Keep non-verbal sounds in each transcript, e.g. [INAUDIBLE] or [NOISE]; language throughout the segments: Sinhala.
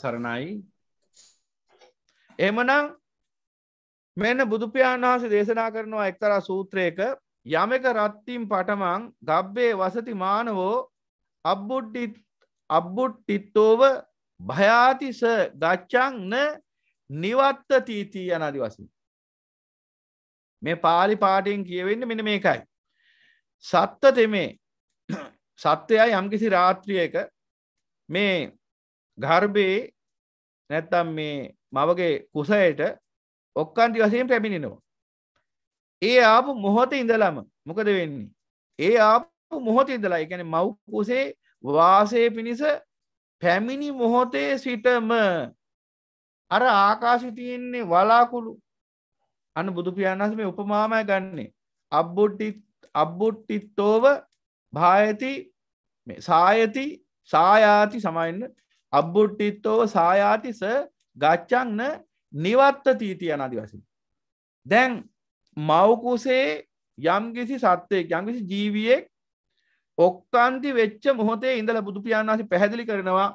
සරණයි එමනං මෙන්න බුදුපියාණන් වහස දේශනා කරනවා එක්තරා සූත්‍රයක යමක රත්තිම් පටමං ගබ්බේ වසති මානවෝ අබ්බුට්ටිත් අබ්බුට්ටිත්තෝව භයාතිස ගච්චංන නිවත්ත තීතිී යනදි වසින්. මේ පාලි පාටයෙන් කියවෙන්න මෙන මේකයි. සත්ත තෙමේ සත්‍යය යම්කිසි රාත්‍රියක මේ ගර්භයේ නැත්තම් මේ මවගේ කුසයට ඔක්කන්ටි වසයෙන් පැමිණෙනවා. ඒ ආපු මොහොත ඉඳලම මොකද වෙන්නේ. ඒ ආපු මොහොත ඉඳලා එකන මව් කුසේ වාසය පිණිස පැමිණි මොහොතේ සිටම අර ආකාශි තියෙන්නේ වලාකුළු අන්න බුදුපියන්ස මේ උපමාමය ගන්නේ අබ්බුට්ටිත්තෝව භායති සායති සායාති සමයින්න අබ්බුට්ටිත්තෝව සායාතිස ගච්චන්න නිවත්ත තීතිය නදි වසින්. දැන් මවකුසේ යම්කිසි සත්වයක් යම්කිසි ජීවියෙක් ඔක්කන්ති වෙච්ච මොහොතේ ඉඳල බුදුපියාන් වහසේ පැහැදිලි කරනවා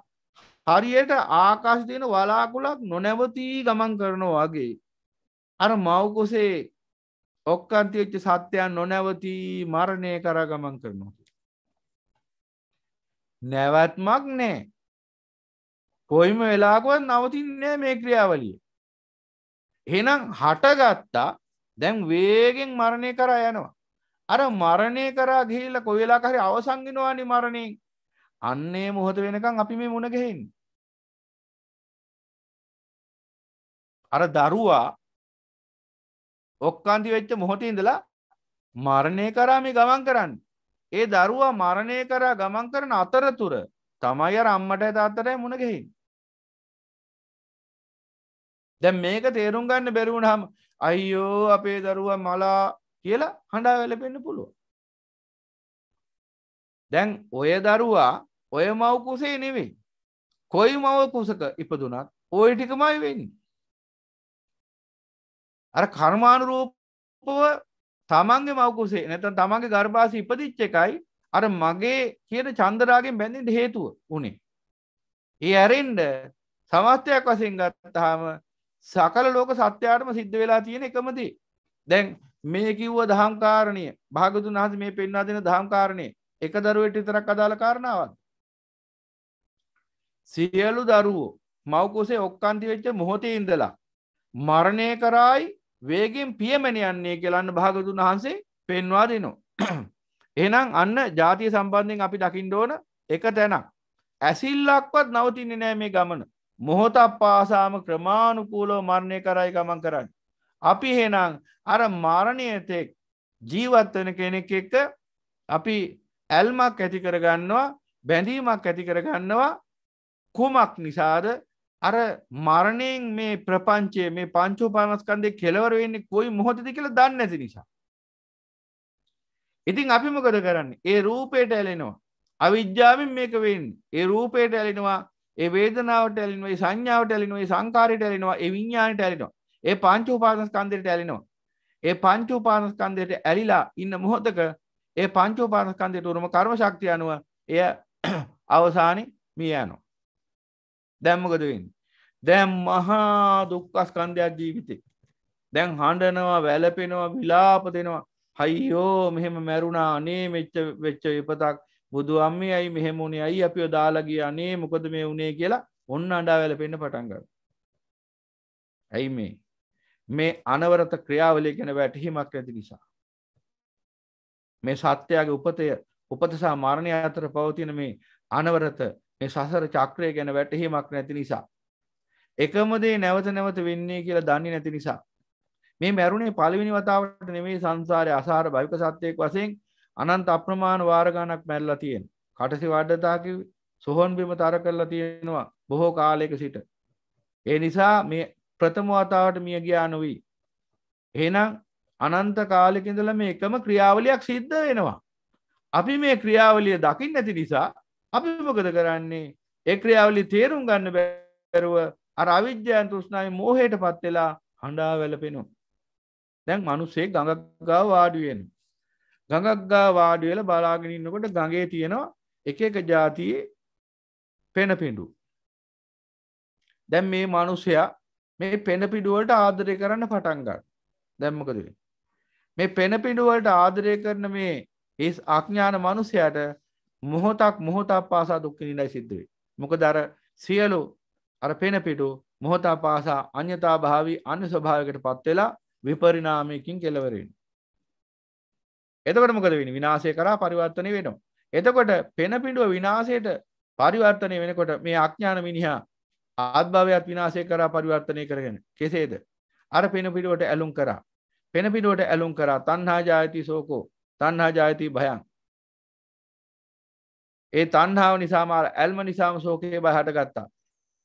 හරියට ආකාශ තියෙන වලාකුලක් නොනැවතී ගමන් කරනවා වගේ. අර මවකුසේ ඔක්කන්ති වෙච්ච සත්‍යයන් නොනැවතී මරණය කර ගමන් කරනවා. නැවත්මක් නෑ කොයිම වෙලාකුවත් නවතින්නේ මේ ක්‍රියාවලිය එහෙනම් හටගත්තා දැන් වේගෙන් මරණය කරා යනවා අර මරණය කරා ගිහිල්ල කොවෙලා කරි අවසංගෙනවානි මරණයෙන් අන්නේ මොහොත වෙනකම් අපි මේ මුණගහෙන් අර දරුවා ඔක්කාන්ති වෙච්ච මොහොතඉඳලා මරණය කරා මේ ගමන් කරන්න ඒ දරුවා මරණය කරා ගමන් කරන අතරතුර තමයි අර අම්මට ඇත අතරයි මුණගහෙන් දැ මේක තේරුම් ගන්න බැරවුණ හම අයියෝ අපේ දරුව මලා කියලා හඬා වැලපෙන්න්න පුළුව දැන් ඔය දරුවා ඔය මව කුසේ නෙවෙයි කොයි මව කුසක ඉපදුනත් ඔය ටිකමයි වෙන්න අර කර්මානුරූපව තමන්ගේ මවකුසේ නැත තමන්ගේ ගර්භාසි ඉපදිච්ච එකයි අර මගේ කියන චන්දරාගෙන් බැඳිට හේතුව උනේ ඒ ඇරෙන්ඩ සමස්තයක් වසින් ගත්තාම සකල ලෝක සත්‍යයාටම සිද්ධ වෙලා තියෙන එකමති දැන් මේ කිව්ව දහම්කාරණය භාගතුන් වහස මේ පෙන්වා දෙන දහම්කාරණය එක දරුවට විතරක් අදාළ කාරණාවත් සියලු දරුවෝ මවකුසේ ඔක්කන්ති වෙච්ච මොහොතේ ඉඳලා මරණය කරායි වේගෙන් පියමෙන යන්නේ කියලන්න භාගතුන් වහන්සේ පෙන්වා දෙනවා [CLEARS THROAT] එහෙනම් අන්න ජාතිය සම්බන්ධයෙන් අපි දකිින්ඩ ඕන එක තැනක් ඇසිල්ලක්වත් නවතින්නේ නෑ මේ ගමන මොහොතක් පාසාම ක්‍රමාණුකූලෝ මරණය කරයි ගමන් කරන්න. අපි හෙනම් අර මාරණයතෙක් ජීවත්වන කෙනෙක් එක්ක අපි ඇල්මක් ඇති කරගන්නවා බැඳීමක් ඇති කරගන්නවා කුමක් නිසාද අර මරණයෙන් මේ ප්‍රපංචය මේ පංචෝපානස්කන්දය කෙලවර වෙන්නේ කොයි මොහොතද කියලා දන්න ඇති නිසා. ඉතින් අපි මොකද කරන්න ඒ රූපයට ඇලෙනවා අවිද්‍යාවෙන් මේක වෙන් ඒ රූපයට ඇලෙනවා ඒ වේදනාවට ඇලිනවයි සංඥාවට ඇලිනවයි සංකාරයට ඇලිනවා ඒ විඤ්ඥාණයට ඇලිනවා ඒ පංචු උපානස්කන්දයට ඇලිනවා ඒ පංචු උපානස්කන්දයට ඇලිලා ඉන්න මොහොතක ඒ පංචු උපානස්කන්දයට උරුම කර්ම ශක්තිය අනුව එය [CLEARS THROAT] අවසානි මිය යනවා දැම්මකදවෙන්න දැම් මහා දුක්කස්කන්ධයක් ජීවිතේ දැන් හඬනවා වැලපෙනවා විලාප දෙනවා හයිෝ මෙහෙම මැරුණා අනේ මෙච්ච වෙච්ච විපතක් බුදු අම්ම ඇයි මෙහෙමුණේ ඇයි අපි දාලගිය අනේ මොකද මේ උනේ කියලා ඔන්න අඩාවැල පෙන්න්න පටන්ග ඇයි මේ මේ අනවරත ක්‍රියාවලය ගැන වැටහීමක් ඇති නිසා මේ සත්‍යයාගේ උපතය උපතසා මාරණය අතර පවතින මේ අනවරත මේ සසර චක්‍රය ගැන වැටහීමක් නැති නිසා එකමදේ නැවත නැවත වෙන්නේ කියලා දන්නේ නැති නිසා මේ මැරුණේ පලවිනි වතාවට නෙමේ සංසාරය අසාර භවික සත්‍යයක් වසයෙන් අනන්ත අප්‍රමාණ වාරගානක් මැල්ලා තියෙන. කටසි වඩදාකි සොහොන් බිම තර කරලා තියෙනවා බොහෝ කාලයක සිට. ඒ නිසා මේ ප්‍රථම වතාවට මිය ගියා නොවී. එහෙනම් අනන්ත කාලෙක ඉඳලා මේ එකම ක්‍රියාවලියක් සිද්ධ වෙනවා. අපි මේ ක්‍රියාවලිය දකින්න නැති නිසා අපි මොකද කරන්නේ? ඒ ක්‍රියාවලිය තේරුම් ගන්න බැරුව අර අවිද්‍යාව තෘෂ්ණාවේ මෝහයටපත් වෙලා හඬා වැළපෙනවා. දැන් මිනිස්සේ ගඟ ගාව වාඩි වෙනවා. ගඟක්ගා වාඩි වෙලා බලාගෙන ඉන්නකොට ගඟේ තියෙනවා එක එක જાතියේ පෙන පිඩු දැන් මේ මනුස්සයා මේ පෙන පිඩුවලට ආදරය කරන්න පටන්ගන්න දැම්මකද මේ පෙන පිඩුවලට ආදරය කරන මේ ඒ අඥ්ඥාන මනුස්සයට මොහොතක් මොහොතා පාසා දුක්කිනිටයි සිද්ධුවේ මොක දර සියලු අර පෙන පිටු මොහොතා පාසා අන්‍යතා භාවී අන්‍ය ස්වභාවකට පත්වෙලා විපරිනාමයකින් කෙලවරෙන් එතකොට මොකද වෙන්නේ? විනාශය කරා පරිවර්තනය වෙනවා. එතකොට පෙන පිඬුව විනාශයට පරිවර්තනය වෙනකොට මේ අඥාන මිනිහා ආත්භාවයත් විනාශය කරා පරිවර්තනය කරගෙන කෙසේද? අර පෙන පිඬුවට ඇලුම් කරා. පෙන පිඬුවට ඇලුම් කරා තණ්හා ජායති සෝකෝ තණ්හා ජායති භයං. ඒ තණ්හාව නිසාම ඇල්ම නිසාම සෝකේ බය හටගත්තා.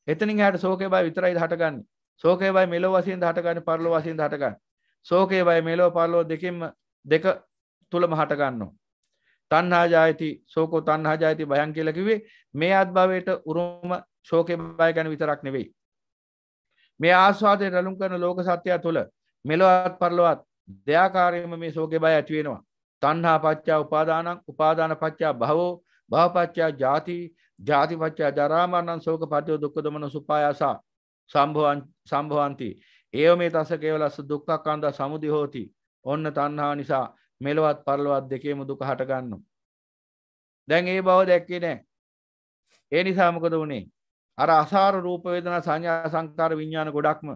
එතනින් එහාට සෝකේ බය විතරයි හටගන්නේ. සෝකේ බය මෙලොව වශයෙන් හටගන්නේ පරලොව වශයෙන් හටගන්නේ. සෝකේ බය මෙලොව පරලොව දෙකෙන්ම දෙක තුළම හට ගන්නවා. තන්හා ජායති සෝකෝ තන්හා ජායති බයන් කියලකිවේ මේ අත්භාවයට උරුම ශෝකය බය ගැන විතරක් නෙවෙයි. මේ ආස්වාදය රැලුම් කරන ලෝක සත්‍යයා තුළ මෙලොවත් පරලොවත් දෙයාකාරයම මේ සෝකය බය ඇතිවෙනවා. තන්හා පච්චා උපාදානං උපාදාන පච්චා භවෝ භාපච්චා ජාති ජාතිපච්චා ජරාමරණන් සෝක පටයෝ දුක්ක දමන සුපායාසා සම්භවන්ති ඒව මේ තස කේවලස්ස දුක්කක් අන්ද සමුදි හෝති ඔන්න තන්හා නිසා මෙලොවත් පරලොවත් දෙකේම දුක හටගන්නු. දැන් ඒ බව දැක්කේ නෑ. ඒ නිසාමකද වනේ අර අසාර රූපවේදනා සංඥා සංකාර විඤ්ඥාන ගොඩක්ම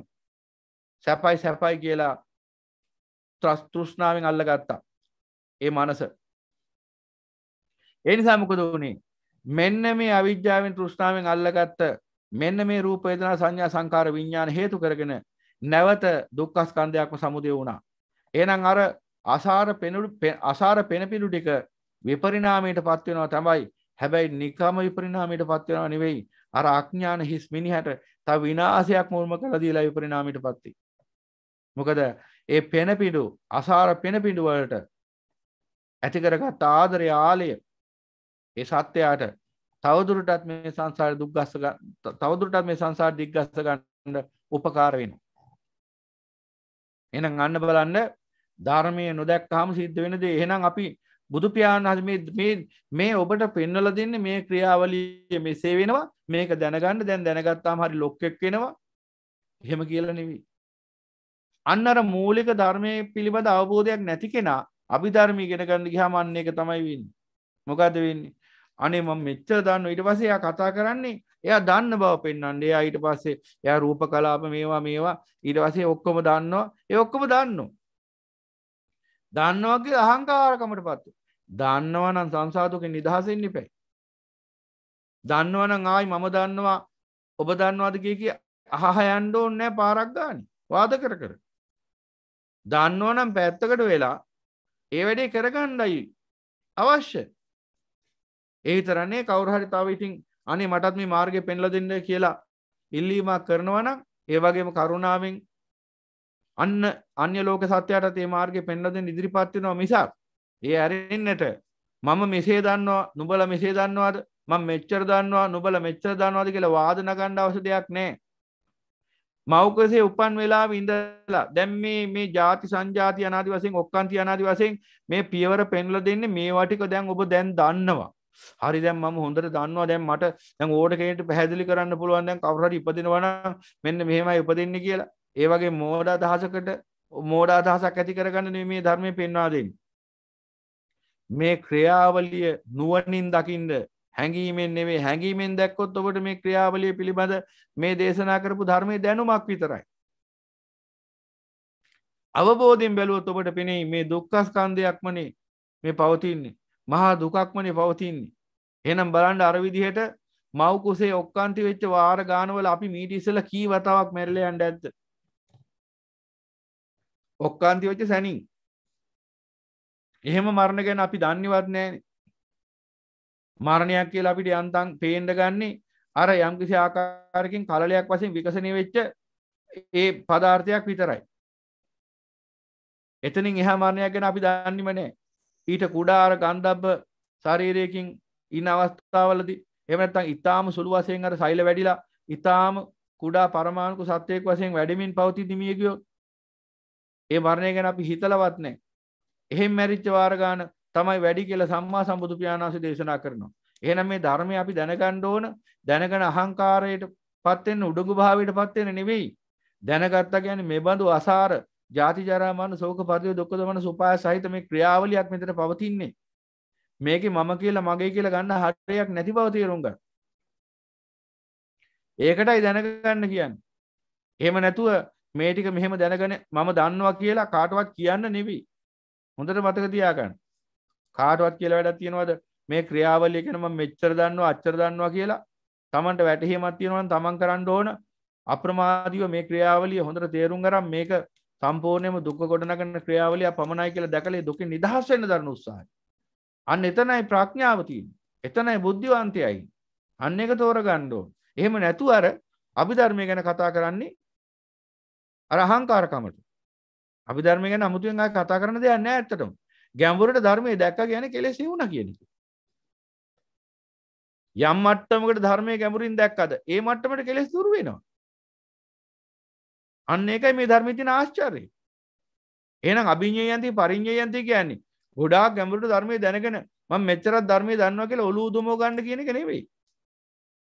සැපයි සැපයි කියලා ත්‍රස්තෘෂ්ණාවෙන් අල්ලගත්තා ඒ මනස ඒ නිසාමකද වනේ මෙන්න මේ අවිද්‍යාවෙන් තෘෂ්ණාවෙන් අල්ලගත්ත මෙන්න මේ රූපේදනා සංඥා සංකාර විඤ්ඥාන හේතු කරගෙන නැවත දුක්කස්කන්ධයක්ම සමුදය වුණා එනම් අර අසාර පෙනුඩු අසාර පෙනපිඩු ටික විපරිණාමයට පත්වෙනවා තමයි හැබැයි නිකාම විපරිණාමයට පත්වෙනවා නෙවෙයි අර අඥ්ඥාන හිස් මිනිහැට ත විනාසයක් මුල්ම කළ දීලා විපරිණාමයට පත්ති. මොකද ඒ පෙනපිඩු අසාර පෙනපිඩුවලට ඇතිකරගත් ආදරය ආලය ඒ සත්‍යයාට තවදුරටත් මේ සංසාර දුක්ගස්ස තවදුරටත් මේ සංසාර දිග්ගස්ස ගන්න උපකාර වෙන. එනම් අන්න බලන්න ධර්මය නොදැක්කාම සිද්ධ වෙන දේ එහෙනම් අපි බුදුපියාණන් හස මේ ඔබට පෙන්නල දෙන්න මේ ක්‍රියාවලිය මෙසේ වෙනවා මේක දැනගන්න දැන් දැනගත්තාම හරි ලොක්කෙක් වෙනවා එහෙම කියල නෙවී. අන්නර මූලික ධර්මය පිළිබඳ අවබෝධයක් නැති කෙනා අභිධර්මී ගෙන ගන්න ගහමන්න එක තමයි වන්න. මොකද වෙන්නේ අනේ ම මෙච්චර දන්න ඉට පසේ එයා කතා කරන්නේ එයා දන්න බව පෙන්න්නන්න එයා ඊට පස්සේ එයා රූප කලාප මේවා මේවා ඊට වසේ ඔක්කොම දන්නවා ඒ ඔක්කොම දන්නවා දන්නවගේ අහංකාරකමට පත්තු. දන්නවනම් සංසාතුක නිදහසෙන් නිපැයි. දන්නවනම් ආයි මම දන්නවා ඔබ දන්නවාද කිය කිය අහහයන්ඩ ඕන්නෑ පාරක්ගානි වාද කර කර. දන්නවනම් පැත්තකට වෙලා ඒ වැඩේ කරගණ්ඩයි අවශ්‍ය. ඒතරන්නේ කවරහරි තව ඉතින් අනේ මටත් මේ මාර්ගය පෙන්ල දෙන්න කියලා ඉල්ලීමක් කරනවනම් ඒවගේම කරුණාවෙන් අන්න අන්‍ය ලෝක සත්‍යයට තේ මාර්ගය පෙන්ලදෙන් ඉදිරිපත්වෙනවා මිසා ඒ ඇරෙන්න්නට මම මෙසේ දන්නවා නුබල මෙසේ දන්නවාද මං මෙච්චර දන්නවා නුබල මෙච්චර දන්නවාද කියලා වාදන ගණ්ඩ අවස දෙයක් නෑ මෞකසේ උපන් වෙලා ඉඳලා දැම් මේ මේ ජාති සංජාති අනාදි වසෙන් ඔක්කන්ති අනාදි වසෙන් මේ පියවර පෙන්ල දෙන්න මේ වටික දැන් ඔබ දැන් දන්නවා හරි දැම් ම හොඳට දන්නවා දැම් මට දැන් ඕඩ කෙනට පැහැදිලි කරන්න පුළුවන් දැන් කවරට ඉපදිනවන මෙන්න මෙහෙමයි උපදෙන්න කියලා ඒ වගේ මෝඩ අදහසකට මෝඩ අදහසක් ඇති කරගන්න නෙ මේ ධර්මය පෙන්වාදෙන් මේ ක්‍රියාවලිය නුවනින් දකිින්ද හැඟීමෙන් නෙවේ හැඟීමෙන් දැක්කොත් ඔබට මේ ක්‍රියාවලිය පිළිබඳ මේ දේශනා කරපු ධර්මය දැනුමක් විතරයි අවබෝධෙන් බැලුවත් ඔබට පෙනෙයි මේ දුක්කස්කන්ධයක්මනේ මේ පවතින්නේ මහා දුකක්මනේ පවතින්නේ එනම් බලන්ඩ අරවිදිහට මවකුසේ ඔක්කන්ති වෙච්ච වාර ගානවල අපි මීට ඉසල කී වතාවක් මැරලයන්ට ඇත්ත ඔක්කාන්ති වෙච්ච සැනින් එහෙම මරණ ගැන අපි දන්නවත් නෑන මරණයක් කියලා අපිට යන්තන් පේන්ඩ ගන්නේ අර යම්කිසි ආකාරකින් කලලයක් වසින් විකසනය වෙච්ච ඒ පදාර්ථයක් විතරයි එතනින් එහා මරණයක් ගැන අපි දන්නම නෑ ඊට කුඩාර ගන්ධබ්බ ශරීරයකින් ඉන්න අවස්ථාවලද එමනත්තන් ඉතාම සුළු වසයෙන් අර සයිල වැඩිලා ඉතාම කුඩා පරමාණකු සත්‍යයක් වසයෙන් වැඩමින් පවති දිමියගියෝ ඒ මරණය ගැන අපි හිතලවත් නෑ එහෙම මැරිච්ච වාරගාන තමයි වැඩි කියල සම්මා සම්බුදු පියාණාසි දේශනා කරනවා. එහෙනම් මේ ධර්මය අපි දැනගණ්ඩ ඕන දැනගන අහංකාරයට පත්වෙන්න උඩගු භාවයට පත්වෙන නෙවෙයි. දැනගත්තා ගැන මේ බඳු අසාර ජාතිජරාමන සෝක පදය දොක්කදමන සුපාය සහිත මේ ක්‍රියාවලියක් මෙතට පවතින්නේ. මේක මම කියලා මගේ කියලා ගන්න හටයක් නැති පවතේරුන්ග. ඒකටයි දැනගන්න කියන්න. එහෙම නැතුව මේටික මෙහෙම දැනගෙන මම දන්නවා කියලා කාටවත් කියන්න නෙවී හොඳට මතක තියාගන්න කාටවත් කියලා වැඩක් තියෙනවද මේ ක්‍රියාවලිය ගැන මම මෙච්චර දන්නවා අච්චර දන්නවා කියලා Tamanට වැටහීමක් තියෙනවා නම් Taman කරන්න ඕන අප්‍රමාදීව මේ ක්‍රියාවලිය හොඳට තේරුම් ගරම් මේක සම්පූර්ණයෙන්ම දුක ගොඩනගන ක්‍රියාවලිය පමණයි කියලා දැකලා දුකෙන් නිදහස් වෙන්න දරන උත්සාහය අන්න එතනයි ප්‍රඥාව තියෙන්නේ එතනයි බුද්ධිවන්තයයි අන්න එක තෝරගන්න ඕන එහෙම නැතුව අර අභිධර්මය ගැන කතා කරන්නේ අර අහංකාරකමට අපි ධර්ම ගැන අමුතුවෙන් ආ කතා කරන දෙයක් නෑ ඇත්තටම ගැඹුරට ධර්මයේ දැක්ක ගැන කෙලෙස් වුණා කියන එක යම් මට්ටමකට ධර්මය ගැඹුරින් දැක්කද ඒ මට්ටමට කෙලෙස් දුරු වෙනවා අන්න ඒකයි මේ ධර්මයේ තියෙන ආශ්චර්යය එහෙනම් අභිඤ්ඤයන්ති පරිඤ්ඤයන්ති කියන්නේ ගොඩාක් ගැඹුරට ධර්මයේ දැනගෙන මම මෙච්චරක් ධර්මයේ දන්නවා කියලා ඔලුව දුමෝ ගන්න කියන එක නෙවෙයි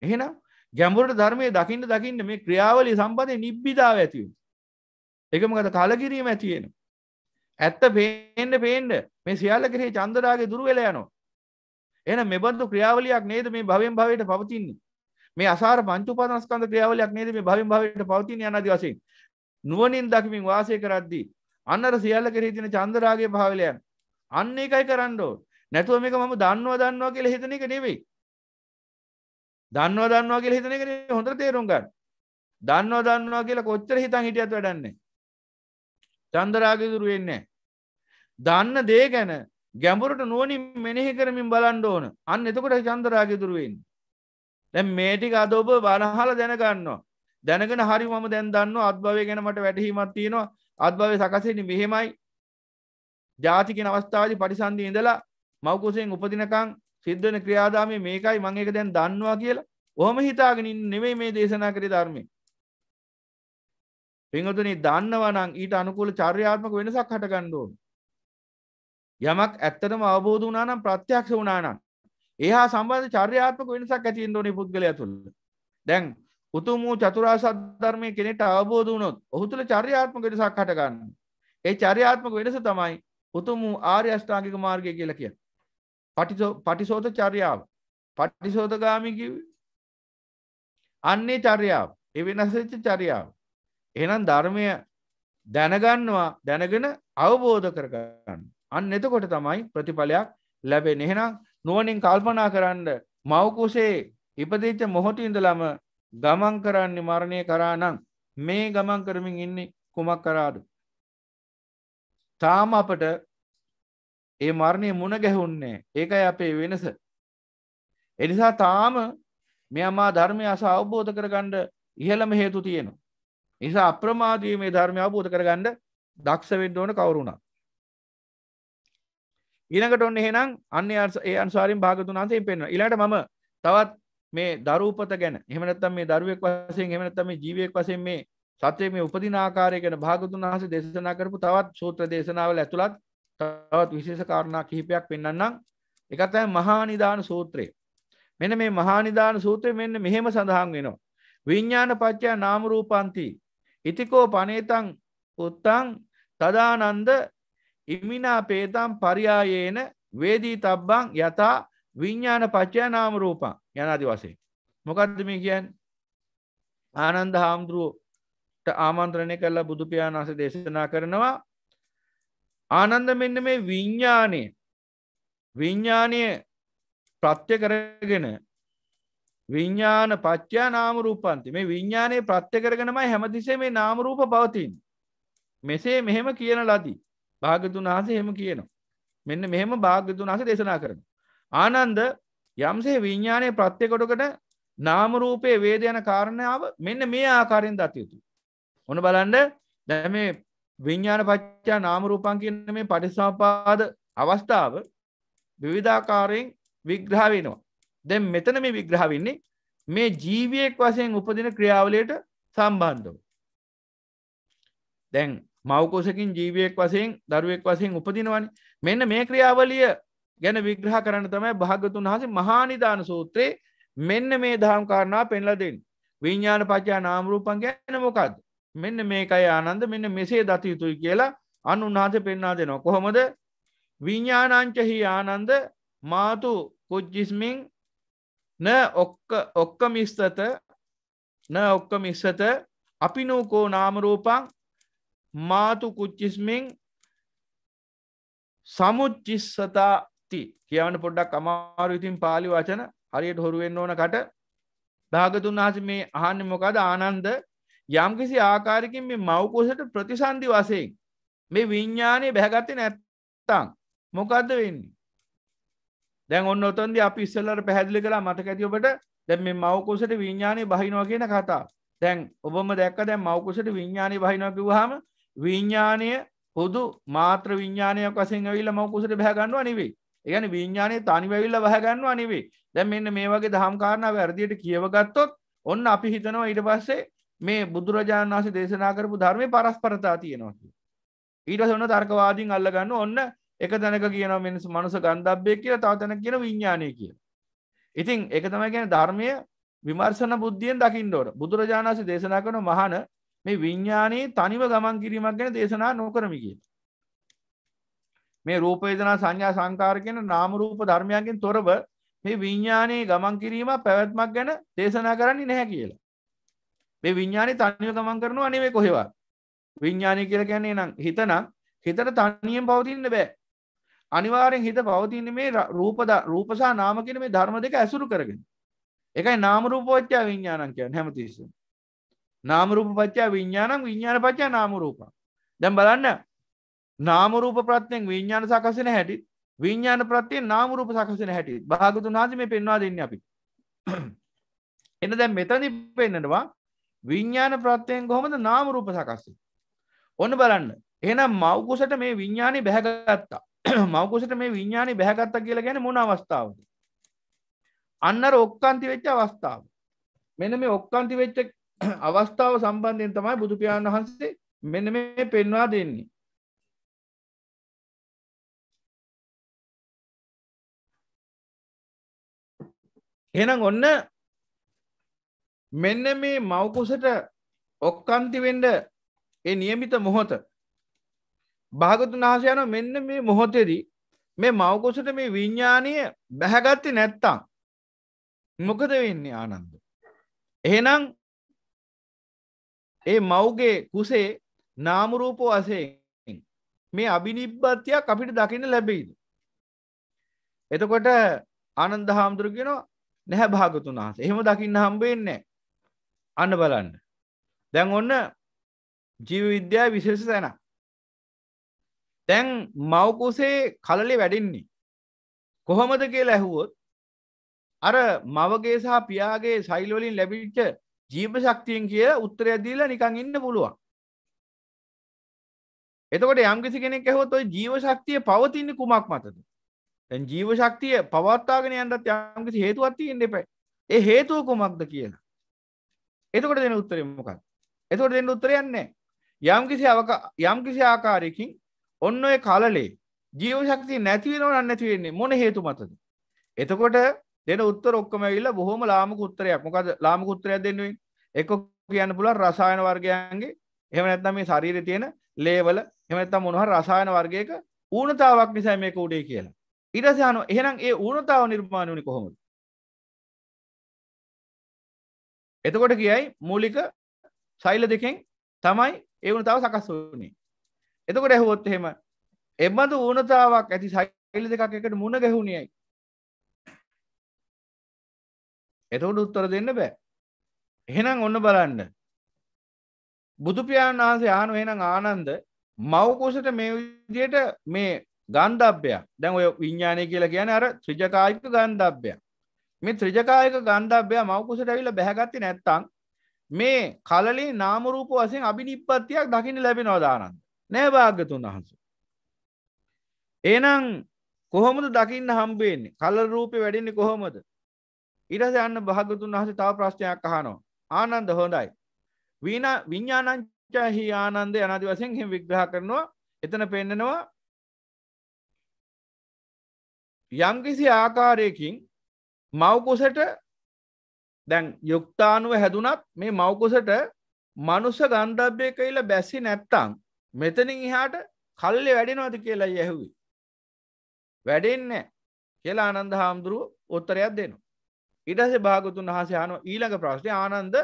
එහෙනම් ගැඹුරට ධර්මයේ දකින්න දකින්න මේ ක්‍රියාවලිය සම්බන්ධයෙන් නිබ්බිදාව ඇති වෙනවා එකමකද කලකිරීම ඇතියෙන. ඇත්ත පේන්ඩ පේන්ඩ මේ සියල්ල කෙරෙහි චන්දරාගේ දුරුවෙල යනවා. එන මෙබඳු ක්‍රියාවලයක් නේද මේ භවෙන් භවයට පවතින්නේ. මේ අසාර පංචුපදනස්කන්ධ ක්‍රියාවලයක් නේද මේ භවෙන් භවයට පවතින යන ආදි වශයෙන්. නුවණින් දකිමින් වාසය කරද්දී අන්නර සියල්ල කෙරෙහි තියෙන චන්දරාගේ භාවලයන් අන්න ඒකයි කරන්න ඕන. නැතුව මේක මම දන්නවා දන්නවා කියලා හිතන එක නෙවෙයි. දන්නවා දන්නවා කියලා හිතන එක නෙවෙයි හොඳට තේරුම් ගන්න. දන්නවා දන්නවා කියලා කොච්චර හිතන් හිටියත් වැඩක් නැහැ. චන්දරාගේ දුරු වෙන්නේ. දන්න දේ ගැන ගැඹුරට නුවනින් මෙනෙහි කරමින් බලන්ඩ ඕන අන්න එතකොට චන්දරාගේ දුරුවෙන්. දැ මේටික අද ඔබ වනහල දැනගන්නවා. දැනගෙන හරි මම දැන් දන්න අත්භවය ගැන මට වැටහීමත් තියෙනවා අත්භවය සකසෙන මෙහෙමයි ජාතික නවස්ථාවදි පටිසන්ධී ඉඳලා මවකුසයෙන් උපදිනකං සිද්ධන ක්‍රියාදාමේ මේකයි මං එක දැන් දන්නවා කියලා ඔහොම හිතාගෙනින් නෙවෙයි මේ දේශනා කරි ධර්මය පිංහතුනි දන්නවනම් ඊට අනුකූල චර්යාත්මක වෙනසක් හට ගණ්ඩුවන්. යමක් ඇත්තටම අවබෝධ වනානම් ප්‍රත්‍යක්ෂ වනානම් ඒහා සම්බන්ධ චර්යාත්මක වෙනසක් ඇතින් දොනි පුද්ගලය තුළ දැන් උතුම් වූ චතුරා සද්ධර්මය කෙනෙට අවබෝධ වුණොත් ඔහු තුළ චර්යාත්මක වෙනසක් හටගන්න ඒ චර්යාත්මක වෙනස තමයි උතුම් වූ ආර්ය අෂ්ටාංගික මාර්ගය කියලා කිය පටිසෝ පටිසෝත චර්යාව පටිසෝත ගාමි කිව්වේ අන්නේ චර්යාව ඒ වෙනස්වෙච්ච චර්යාව එහෙනම් ධර්මය දැනගන්නවා දැනගෙන අවබෝධ කරගන්න අන්න එතකොට තමයි ප්‍රතිඵලයක් ලැබෙන එහෙනම් නුවනින් කල්පනා කරන්න මවකුසේ ඉපදිච්ච මොහොතින්දලම ගමන් කරන්නේ මරණය කරා නම් මේ ගමන් කරමින් ඉන්නේ කුමක් කරාදු තාම අපට ඒ මරණය මුණ ගැහුන්නේ ඒකයි අපේ වෙනස එනිසා තාම මෙ අමා ධර්මය අස අවබෝධ කරගණ්ඩ ඉහළම හේතු තියෙනවා නිසා අප්‍රමාදීව මේ ධර්මය අවබෝධ කරගන්න දක්ෂ වෙන්න ඕන කවුරුණා. ඊළඟට ඔන්න එහෙනම් අන්න ඒ අනුසාරින් භාගතුන් වහන්සේ පෙන්වනවා. ඊළඟට මම තවත් මේ දරූපත ගැන එහෙම නැත්නම් මේ දරුවෙක් වශයෙන් එහෙම නැත්නම් මේ ජීවියෙක් වශයෙන් මේ සත්‍යයේ මේ උපදින ආකාරය ගැන භාගතුන් වහන්සේ දේශනා කරපු තවත් සූත්‍ර දේශනාවල ඇතුළත් තවත් විශේෂ කාරණා කිහිපයක් පෙන්වන්නම්. එක තමයි මහා නිදාන සූත්‍රය. මෙන්න මේ මහා නිදාන සූත්‍රය මෙන්න මෙහෙම සඳහන් වෙනවා. විඥාන පත්‍ය නාම රූපාන්ති ඉතිකෝ පනේතං උත්තං තදානන්ද ඉමිනා පේතම් පරියායේන වේදී තබ්බං යතා විඤ්ඥාන පච්චයනාම රූපන් යනාති වසේ. මොකක්ද මේ කියන් ආනන්ද හාමුදුරුවට ආමන්ත්‍රණය කරලා බුදුපියාන් අස දේශනා කරනවා ආනන්ද මෙන්න මේ විඤ්ඥානය විඤ්ඥානය ප්‍රත්‍ය කරගෙන විඤ්ඥාන පච්චා නාමරූපන්ති මේ විඤ්ඥානය ප්‍රත්්‍ය කරගෙනමයි හැමතිසේ මේ නාමරූප පවතින් මෙසේ මෙහෙම කියන ලදී භාගතුන් වහස හෙම කියනවා මෙන්න මෙහෙම භාගතුන් වහස දේශනා කරන ආනන්ද යම්සේ විඤ්ඥානය ප්‍රත්්‍යකොටකට නාමරූපය වේද යන කාරණාව මෙන්න මේ ආකාරයෙන් දත්යුතු ඔන බලන්ඩ දැ මේ විඤ්ඥාන පච්චා නාමරූපන් කියන මේ පටිසාපාද අවස්ථාව විවිධාකාරයෙන් විග්‍රහ වෙනවා දැන් මෙතන මේ විග්‍රහ වෙන්නේ මේ ජීවියෙක් වසයෙන් උපදින ක්‍රියාවලයට සම්බන්ධව. දැන් මවකෝසකින් ජීවියෙක් වසයෙන් දරුවෙක් වසයෙන් උපදිනවන මෙන්න මේ ක්‍රියාවලිය ගැන විග්‍රහ කරන්න තමයි භාගතුන් හසේ මහානිධාන සූත්‍රයේ මෙන්න මේ දහම් කාරණා පෙන්ල දෙන්න. විඤ්ඥාන පචා නාමරූපන් ගැන මොකක්ද. මෙන්න මේකයි ආනන්ද මෙන්න මෙසේ දත යුතුයි කියලා අන් උන්හස පෙන්නා දෙනවා. කොහොමද විඤ්ඥානංචහි ආනන්ද මාතු කුජ්ජිස්මින් න ඔක්ක ඔක්ක මිස්තත න ඔක්ක මිස්සත අපි නූකෝ නාමරූපං මාතු කුච්චිස්මින් සමුච්චිස්සතාති කියවන පොඩ්ඩක් අමාරු ඉතින් පාලි වචන හරියට හොරුවෙන්න ඕන කට භාගතුන් වහස මේ අහන්න මොකද ආනන්ද යම් කිසි ආකාරකින් මේ මව්කොසට ප්‍රතිසන්ධි වසයෙන් මේ විඤ්ඥානය බැහැගත්තේ නැත්තං මොකක්ද වෙන්නේ දැන් ඔන්න ඔතන්ද අපි ඉස්සල්ලට පැහැදිලි කලා මතක ඇතිඔබට දැන් මේ මවකුසට විඤ්ඥානය බහිනවා කියන කතා තැන් ඔබම දැක්ක දැන් මවකුසට විඤ්ඥානය බහිනකිවහම විඤ්ඥානය හොදු මාත්‍ර විඤ්ඥානයක් වසෙන් ඇවිල්ල මවකුසට බැගන්නවා නිවෙයි ඒගන විඤ්ඥානය තනිවැවිල්ල වහගන්නවා අනිවේ දැ මෙන්න මේ වගේ දහම්කාරණාව වැරදියට කියවගත්තොත් ඔන්න අපි හිතනවා ඊට පස්සේ මේ බුදුරජාණන් වන්සේ දේශනා කරපු ධර්මය පරස් පරතා තියෙනවා ඊට සොන්න තර්කවාදීන් අල්ලගන්න ඔන්න එක තැනක කියන මිනිස් මනුස ගන්ධබ්ය කියලා තව තැන කියන විඤ්ඥානය කිය. ඉතින් එක තමයි ගැන ධර්මය විමර්ශන බුද්ධියෙන් දකිින්ඩෝට බුදුරජාණන්සේ දේශනා කරන මහන මේ විඤ්ඥානයේ තනිව ගමන් කිරීමක් ගැන දේශනා නොකරමි කිය. මේ රූපේදනා සංඥා සංකාරකෙන නාමරූප ධර්මයන්ගෙන් තොරව මේ විඤ්ඥානයේ ගමන් කිරීම පැවැත්මක් ගැන දේශනා කරන්නේ නැහැ කියලා. මේ විඤ්ඥානය තනිව ගමන් කරනවා අනේ කොහෙවා. විඤ්ඥානය කියල කියන්නේ නම් හිතනම් හිතට තනියෙන් පවතින්න බෑ අනිවාරෙන් හිත පවතින මේ රූපද රූපසා නාමකන මේ ධර්ම දෙක ඇසුරු කරගෙන එකයි නාමරූපෝච්චා විඤ්ඥාණන් කියන් හැමතිස්ස නාමරූප පච්චා විඤ්ඥානම් විඤ්ඥාන පච්චා නාමරූප දැම් බලන්න නාමරූප ප්‍රත්යෙන් විඤ්ඥාන සකසන හැටි විඤ්ඥාන ප්‍රත්තිය නාමරූප සකසන හැටි භාගතු නාස මේ පෙන්වා දෙන්න අපි [CLEARS THROAT] එන දැ මෙතනි පෙන්න්නටවා විඤ්ඥාන ප්‍රත්තියෙන් කොහොමද නාමරූප සකස්සේ ඔන්න බලන්න එනම් මවකුසට මේ විඤ්ඥානය බැහැගත්තා මවකුසට මේ විඤ්ඥානය බැහගත්ත කියලා ගැන මොන අවස්ථාවද. අන්න ඔක්කන්ති වෙච්ච අවස්ථාව. මෙන මේ ඔක්කන්ති වෙච්ච අවස්ථාව සම්බන්ධයෙන් තමයි බුදුපාණන් වහන්සේ මෙන මේ පෙන්වා දෙන්නේ. එනම් ඔන්න මෙන්න මේ මවකුසට ඔක්කන්තිවෙඩ ඒ නියමිත මොහොත භාගතුන් වහස යන මෙන්න මේ මොහොතෙදී මේ මවකුසට මේ විඤ්ඥානය බැහැගත්ත නැත්තං මොකද වෙන්නේ ආනන්ද. එහෙනම් ඒ මව්ගේ කුසේ නාමරූප වසයෙන් මේ අභිනිබ්බත්තියක් අපිට දකින්න ලැබෙයිද. එතකොට ආනන්ද හාමුදුරගෙනවා නැහැ භාගතුන් වහස එහෙම දකින්න හම්බවෙන්නේ අන්න බලන්න. දැන් ඔන්න ජීව විද්‍යා විශේෂ තැනක් තැන් මවකුසේ කලලි වැඩින්නේ කොහොමද කියලා ඇහුවොත් අර මවගේ සහ පියාගේ සයිල්වලින් ලැබිච්ච ජීව ශක්තියෙන් කිය උත්තරය දීලා නිකං ඉන්න පුළුවන් එතකොට යම්කිසි කෙනෙක් ඇහොත් ඔය ජීව ශක්තිය පවතින්නේ කුමක් මතද දැන් ජීව ශක්තිය පවත්වාගෙන යන්නත් යම්කිසි හේතුවක් තියෙන්න එපා ඒ හේතුව කුමක්ද කියලා එතකොට දෙන උත්තරේ මොකක්ද එතකොට දෙන්න උත්තරයක් නැහැ යම්කිසි යම්කිසි ආකාරයකින් ඔන්න ඔය කලලේ ජීව ශක්තිය නැතිවෙනවා නැති වෙන්නේ මොන හේතු මතද එතකොට දෙන උත්තර ඔක්කොම ඇවිල්ලා බොහොම ලාමක උත්තරයක් මොකද ලාමක උත්තරයක් දෙන්නුවෙන් එක කියන්න පුළුවන් රසායන වර්ගයන්ගේ එහෙම නැත්නම් මේ ශරීරයේ තියෙන ලේවල එහෙම නැත්නම් මොනවා රසායන වර්ගයක ඌනතාවක් නිසා මේක උඩේ කියලා ඊට පස්සේ අහනවා එහෙනම් ඒ ඌනතාව නිර්මාණය වුණේ කොහොමද එතකොට කියයි මූලික ශෛල දෙකෙන් තමයි ඒ ඌනතාව සකස් වුණේ එතකොට ඇහුවොත් එහෙම එබඳු ඌනතාවක් ඇති සයිල දෙකක් එකට මුණ ගැහුණියයි එතකොට උත්තර දෙන්න බෑ එහෙනම් ඔන්න බලන්න බුදුපියාණන් වහන්සේ ආනු එහෙනම් ආනන්ද මවකුසට මේ විදියට මේ ගන්ධබ්‍යයක් දැන් ඔය විඤ්ඥානය කියලා කියන අර ත්‍රජකායික ගන්ධබ්‍යයක් මේ ත්‍රජකායක ගන්ධබ්‍යය මවකුසට ඇවිල බැහැගත්ති නැත්තං මේ කලලි නාමරූප වසින් අභි නිප්පත්තියක් දකින්න ලැබෙනවදානන්ද නෑභාගතුන් වහන්ස. ඒනම් කොහොමද දකින්න හම්බේන්නේ කල රූපය වැඩින්නේ කොහොමද ඉරස යන්න භාගතුන් වහස තව ප්‍රශ්නයක් අහනෝ ආනන්ද හොඳයි වීන විඤ්ඥානංචාහි ආනන්ද අනදි වසයෙන් හෙම විග්‍රහ කරනවා එතන පෙන්නෙනවා යම්කිසි ආකාරයකින් මවකුසට දැන් යුක්තානුව හැදුනත් මේ මවකුසට මනුස ගන්ධබ්ය කයිල බැසි නැත්තං මෙතනින් එහාට කල්ලෙ වැඩෙනවද කියලා ඇහුවි වැඩෙන්න කියලා ආනන්ද හාමුදුරුව උත්තරයක් දෙනවා ඉටස භාගතුන් වහස යන ඊළඟ ප්‍රශ්නය ආනන්ද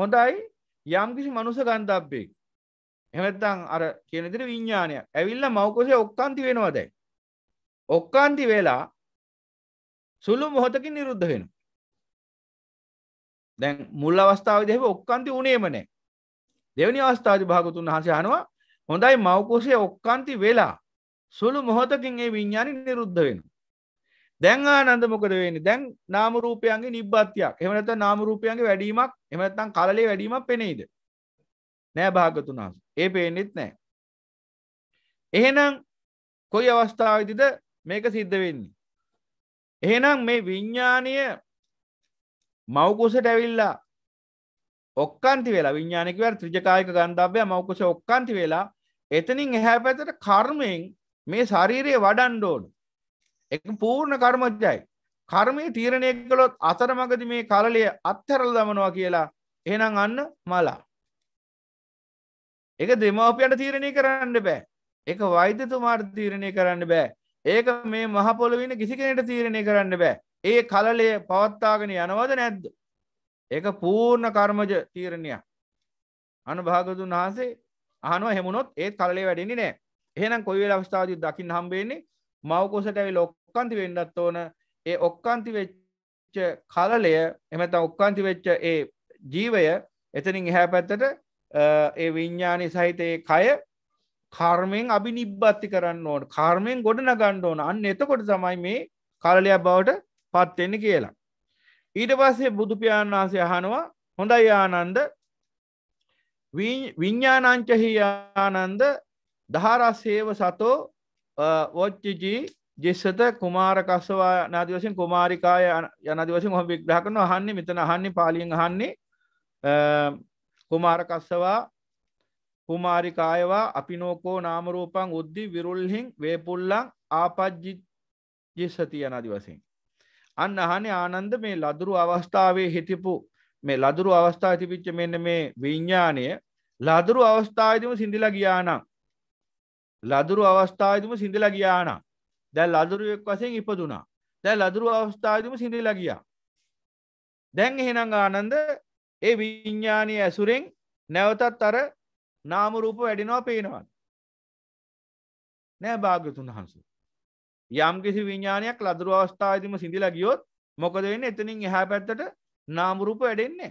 හොඳයි යම්කිසි මනුස ගන්තබ්බේ එමත්තං අර කියනදිර විඤ්ඥානය ඇවිල්ල මවකොසේ ඔක්කාන්ති වෙනවා දැයි ඔක්කාන්ති වෙලා සුළු මොහොතකින් නිරුද්ධ වෙන දැන් මුල් අවස්ථාව දෙෙ ඔක්කන්ති උනේමනෑ දෙවනි අවස්ථාධ භාගතුන් වහස යනවා හොඳයි මවකුසේ ඔක්කන්ති වෙලා සුළු මොහොතකින් ඒ විඤ්ඥානි නිරුද්ධ වෙන. දැන් ආනන්ද මොකද වෙන දැන් නාමරූපයන්ගේ නිබ්බත්තියක් එමනත නාමරූපයන්ගේ වැඩීමක් එමනත්තන් කලේ වැඩීමක් පෙනෙයිද. නෑ භාගතුනාස ඒ පේනෙත් නෑ. එහෙනම් කොයි අවස්ථාවදිද මේක සිද්ධ වෙන්නේ. එහෙනම් මේ විඤ්ඥානය මවකුසට ඇවිල්ලා ඔක්කන්ති වෙලා විඤ්ඥානිකව ත්‍රජකායක ගන්ධාවය මවකුස ඔක්කන්ති වෙලා එතනින් එහැ පැතට කර්මයෙන් මේ ශරීරයේ වඩන්ඩෝඩ එක පූර්ණ කර්මජයි කර්මය තීරණය කළොත් අතරමගද මේ කලලය අත්හැරල් දමනවා කියලා එහෙනම් අන්න මලා එක දෙමවපියට තීරණය කරන්න බෑ එක වෛද්‍යතුමාට තීරණය කරන්න බෑ ඒක මේ මහපොළවින කිසි කෙනට තීරණය කරන්න බෑ ඒ කලලය පවත්තාගෙන යනවද නැද්ද ඒක පූර්ණ කර්මජ තීරණයක් අනු භාගතුන් වහන්සේ අහනුව හෙමුණොත් ඒත් කලේ වැඩින්නේ නෑ එහෙනම් කොයි අවස්ථාදී දකිින් හම්බේන්නේ මවකොසට ඇවි ලොක්කන්ති වෙන්නත් ඕන ඒ ඔක්කන්ති වෙච්ච කලලය එමත ඔක්කන්ති වෙච්ච ඒ ජීවය එතනින් එහැ පැත්තට ඒ විඤ්ඥානය සහිතයේ කය කර්මෙන් අභි නිබ්බත්ති කරන්න ඕට කර්මෙන් ගොඩ නගණ්ඩ ඕන අන්න එතකොට තමයි මේ කලලයක් බවට පත්වෙන්න කියලා ඊට පස්සේ බුදුපියාණන් වහන්සේ අහනවා හොඳයි ආනන්ද විඤ්ඥානංචහි ආනන්ද දහරස්සේව සතෝ වොච්චිජී ජෙස්සත කුමාර කස්සවා නාතිවසින් කුමාරිකාය යනදිවසින් හොම විග්‍රහ කරන අහන්නේ මෙතන අහන්නේ පාලියෙන් අහන්නේ කුමාර කස්සවා කුමාරිකායවා අපි නෝකෝ නාමරූපන් උද්දි විරුල්හිං වේපුල්ලං ආපජ්ජි ජෙස්සති යනදිවසින් අන්න අහනේ ආනන්ද මේ ලදරු අවස්ථාවේ හිටපු මේ ලදරු අවස්ථාව තිබිච්ච මෙන්න මේ විඤ්ඥානය ලදරු අවස්ථාවදම සිඳිල ගියානම් ලදරු අවස්ථාවදම සිඳිල ගියානම් දැ ලදරුවෙක් වසෙන් ඉපදුනා දැ ලදරු අවස්ථාවදම සිඳිල ගියා දැන් එහෙනං ආනන්ද ඒ විඤ්ඥානය ඇසුරෙන් නැවතත් අර නාමරූප වැඩිනවා පේනවත් නෑ භාග්‍යතුන් වහන්සේ යම්කිසි විඤ්ඥානයක් ලදරු අවස්ථායිතිම සිදිලා ගියොත් මොකද වෙන්න එතනින් එහා පැත්තට නාමරූප වැඩෙන්නේ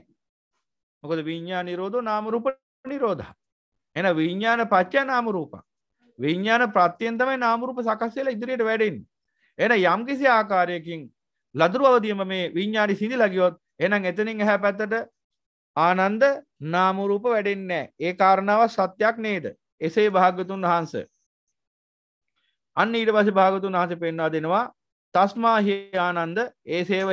මොකද විඤ්ඥා නිරෝධ නාමරූප නිරෝධ එන විඤ්ඥාන පච්චා නාමරූප විඤ්ඥාන ප්‍රත්‍යයන්තමයි නාමරූප සකස්සල ඉදිරියට වැඩෙන් එන යම්කිසි ආකාරයකින් ලදරු අවදියම මේ විඤ්ඥානි සිදි ලගියොත් එනම් එතනින් එහැ පැත්තට ආනන්ද නාමුරූප වැඩෙන්නේ ඒ කාරණාව සත්‍යයක් නේද එසේ භාගතුන් වහන්සේ අන්න ඊට පස භාගතුන් වහස පෙන්වා දෙනවා තස්මා හියානන්ද ඒ සේව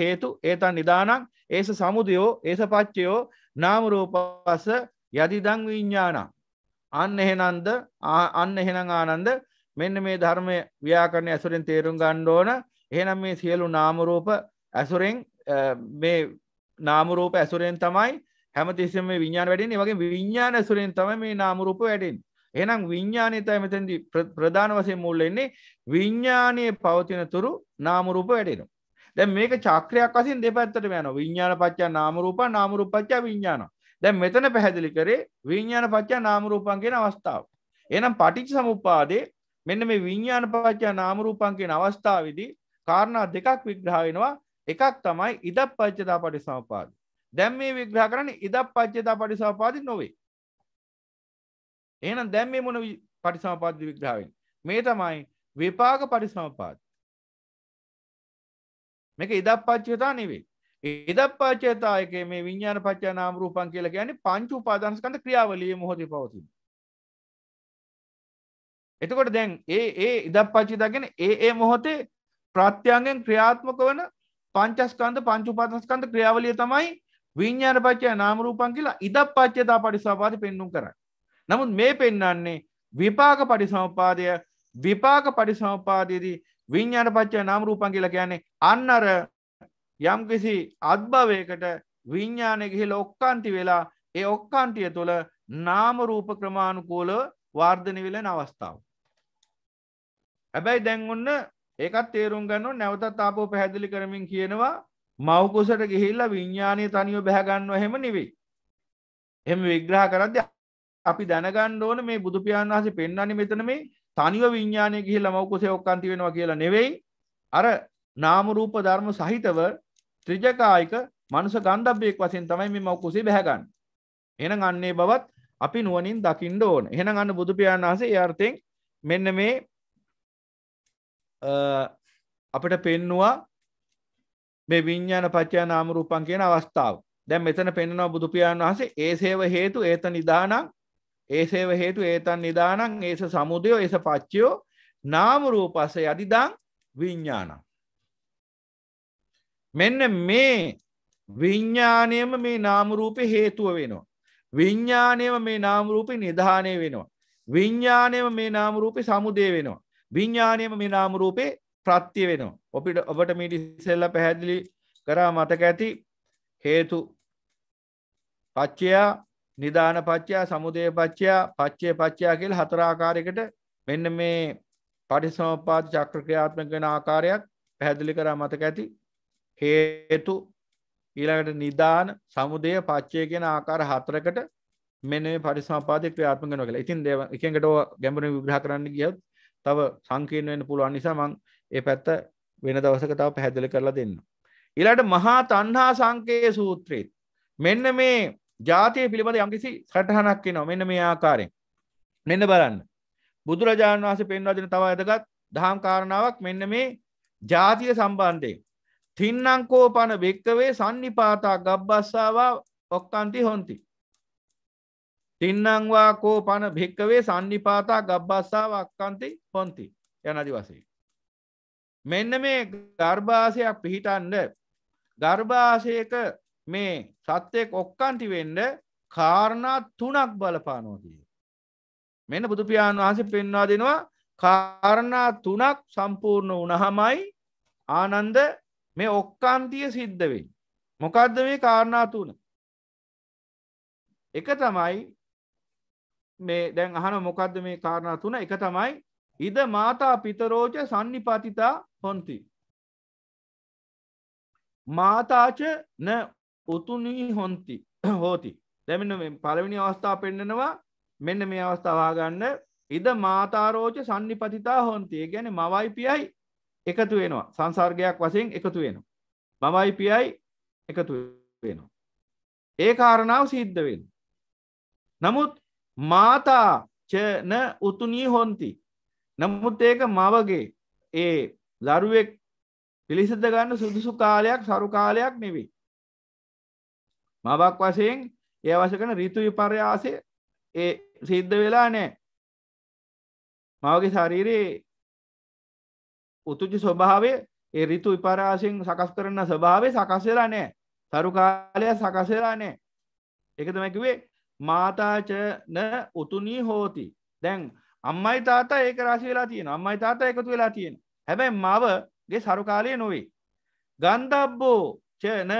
හේතු ඒතන් නිදානක් ඒස සමුදයෝ ඒස පච්චයෝ නාමරූපස්ස යදිදං විඤ්ඥාන අන්න එහෙනන්ද අන්න එහෙන ආනන්ද මෙන්න මේ ධර්මය ව්‍යාකරණ ඇසුරෙන් තේරුම් ගණ්ඩෝන එහෙනම් මේ සියලු නාමරූප ඇසුරෙන් මේ නාමරූප ඇසුරෙන් තමයි හැමතිස්සම විඤ්ඥාන වැඩින් වගේ විඤ්ඥාන ඇසුරෙන් තම මේ නාමරූප වැඩින් එනම් විඤ්ඥානය තයි මෙතැදි ප්‍රධාන වසය මුල්ලෙන්නේ විඤ්ඥානය පවතින තුරු නාමුරූප වැඩෙනු. දැ මේක චක්‍රයක් වසින් දෙපැත්තට යන විඤ්ඥාන පච්චා නාමරූප නාමරූපච්චා විඤ්ඥාන දැ මෙතන පැහැදිලි කරේ විඤ්ඥාන පච්චා නාමරූපන්ගෙන අවස්ථාව. එනම් පටිච් සමුපාදේ මෙන්න මේ විඤ්ඥාන පච්චා නාමරූපන්ගෙන් අවස්ථාවවිදි කාරණා දෙකක් විග්‍රහාවෙනවා එකක් තමයි ඉදක් පච්චතා පටි සමපාද. දැම් මේ විග්‍රහ කරන ඉදක් පච්චතා පටි සවපාදි නොවේ එහෙනම් දැන් මේ මොන පටිසමපාද විග්‍රහයෙන් මේ තමයි විපාක පටිසමපාද මේක ඉදප්පච්චයතා නෙවෙයි ඉදප්පච්චයතා එකේ මේ විඥාන පත්‍ය නාම රූපං කියලා කියන්නේ පංච උපාදානස්කන්ධ ක්‍රියාවලියේ මොහොතේ පවතින එතකොට දැන් ඒ ඒ ඉදප්පච්චයතා කියන්නේ ඒ ඒ මොහොතේ ප්‍රත්‍යයෙන් ක්‍රියාත්මක වන පංචස්කන්ධ පංච උපාදානස්කන්ධ ක්‍රියාවලිය තමයි විඤ්ඤාණපච්චය නාම රූපං කියලා ඉදප්පච්චයතා පරිසවාදී පෙන්눔 කරන්නේ නමුත් මේ පෙන්නන්නේ විපාක පටිසමපාදය විපාක පටිසමපාදයේදී විඤ්ඥාට පච්චය නම් රූපන් කියලා කියන්නේ අන්නර යම්කිසි අත්භවයකට විඤ්ඥානය ගිහිල ඔක්කාන්ති වෙලා ඒ ඔක්කාන්ටිය තුළ නාම රූප ක්‍රමාණුකූල වර්ධන වෙලෙන අවස්ථාව. හැබැයි දැන් ඔන්න ඒකත් තේරුම් ගන්න නැවතත් ආපෝ පැහැදිලි කරමින් කියනවා මවකුසට ගිහිල්ලා විඤ්ඥානය තනිව බැහගන්නව හෙම නිවෙයි. එම විග්‍රහ කරද අපි දැනගන්න ඕන මේ බුදුපියාණන් වහසේ පෙන්වන්නේ මෙතන මේ තනිව විඤ්ඥානය ගිහිල්ලා මවකුසේ ඔක්කන්ති වෙනවා කියලා නෙවෙයි අර නාමරූප ධර්ම සහිතව ත්‍රජකායික මනුස ගන්ධබ්බයෙක් වසයෙන් තමයි මේ මවකුසේ බැහැගන්න එන අන්නේ බවත් අපි නුවනින් දකිින්ඩ ඕන එහෙන ගන්න බුදුපියාණන් වහසේ අර්ථයෙන් මෙන්න මේ අපට පෙන්නවා මේ විඤ්ඥාන පච්චා නාමරූපන් කියන අවස්ථාව දැන් මෙතන පෙන්නවා බුදුපියාණන් වහසේ ඒ සේව හේතු ඒත නිදානක් ඒසේව හේතු ඒතන් නිදානං ඒස සමුදයෝ ඒස පච්චයෝ නාමරූපස යටිදං විඤ්ඥානං. මෙන්න මේ විඤ්ඥානයම මේ නාමරූපය හේතුව වෙනවා. විඤ්ඥානයම මේ නාමරූපය නිධානය වෙනවා. විඤ්ඥානයම මේ නාමරූපය සමුදය වෙනවා. විඤ්ඥානයම මේ නාමරූපේ ප්‍රත්තිය වෙනවා. ඔපිට ඔබට මිටි සෙල්ල පැහැදිලි කරා මතක ඇති හේතු පච්චයා නිධාන පච්චයා සමුදය පච්චයා පච්චය පච්චයා කියල හතරාකාරයකට මෙන්න මේ පටිසමපාද චක්‍රක්‍රයාත්මක වෙන ආකාරයක් පැහැදිලි කරා මතක ඇති හේතු ඊළඟට නිධාන සමුදය පච්චය කියෙන ආකාර හතරකට මෙන පරිසමාපාද ක්‍රියාත්මක නොකල ඉතින් දේව එකකට ගැඹුණ විග්‍රහ කරන්න ගියත් තව සංකීර්ණ වෙන පුළුවන් නිසා මං ඒ පැත්ත වෙන දවසක තව පැහැදිලි කරලා දෙන්න. ඊළඟට මහා තණ්හා සංකේය සූත්‍රෙත් මෙන්න මේ ජාතිය පිළිබඳ යම්කිසි සටහනක් එනවා මෙන්න මේ ආකාරයෙන් මෙන්න බලන්න බුදුරජාණන් වහන්සේ පෙන්වා දෙන තව ඇදගත් දහම් කාරණාවක් මෙන්න මේ ජාතිය සම්බන්ධයෙන් තින්නංකෝපන භික්කවේ සන්නිපාතා ගබ්බස්සාවා ඔක්කන්ති හොන්ති තින්නංවා කෝපන භික්කවේ සන්නිපාතා ගබ්බස්සාව අක්කන්ති හොන්ති යනදි වසේ මෙන්න මේ ගර්භාසයක් පිහිටන්ඩ ගර්භාසයක මේ සත්‍යයක් ඔක්කන්ති වෙන්න කාරණා තුනක් බලපානෝදී. මෙන්න බුදුපියාණන් වහන්සේ පෙන්වා දෙනවා කාරණා තුනක් සම්පූර්ණ වනහමයි ආනන්ද මේ ඔක්කාන්තිය සිද්ධ වෙයි. මොකක්ද මේ කාරණා තුන. එක තමයි මේ දැන් අහන මොකක්ද මේ කාරණා තුන එක තමයි ඉද මාතා පිතරෝජ සන්නිපතිතා හොන්ති. මාතාච න උතුනී හොන්ති හෝති දැමින්න පළවෙනි අවස්ථා පෙන්නෙනවා මෙන්න මේ අවස්ථාවාගන්න ඉද මාතාරෝච සන්නිපතිතා හොන්තිය ගැන මවයි පියයි එකතු වෙනවා සංසර්ගයක් වසයෙන් එකතු වෙනවා මවයි පියයි එකතු වෙනවා ඒ කාරණාව සිද්ධ වෙන නමුත් මාතා චන උතුනී හොන්ති නමුත් ඒක මවගේ ඒ දරුවෙක් පිළිසිද ගන්න සුදුසු කාලයක් සරු කාලයක් නෙවෙයි මවක් වශයෙන් ඒ අවශ්‍ය කන රිතු විපර්යාසය ඒ සිද්ධ වෙලා නෑ මවගේ ශරීරයේ උතුජි ස්වභාවේ ඒ රිතු විපරාශයෙන් සකස් කරන ස්වභාවේ සකස් වෙලා නෑ සරු කාලය සකස් වෙලා නෑ ඒක තමයි කිව්වේ මාතාචන උතුණී හෝති දැන් අම්මයි තාතා ඒක රාශි වෙලා තියෙනවා අම්මයි තාතා එකතු වෙලා තියෙනවා හැබැයි මවගේ සරු කාලය නොවේ ගන්ධබ්බෝ චන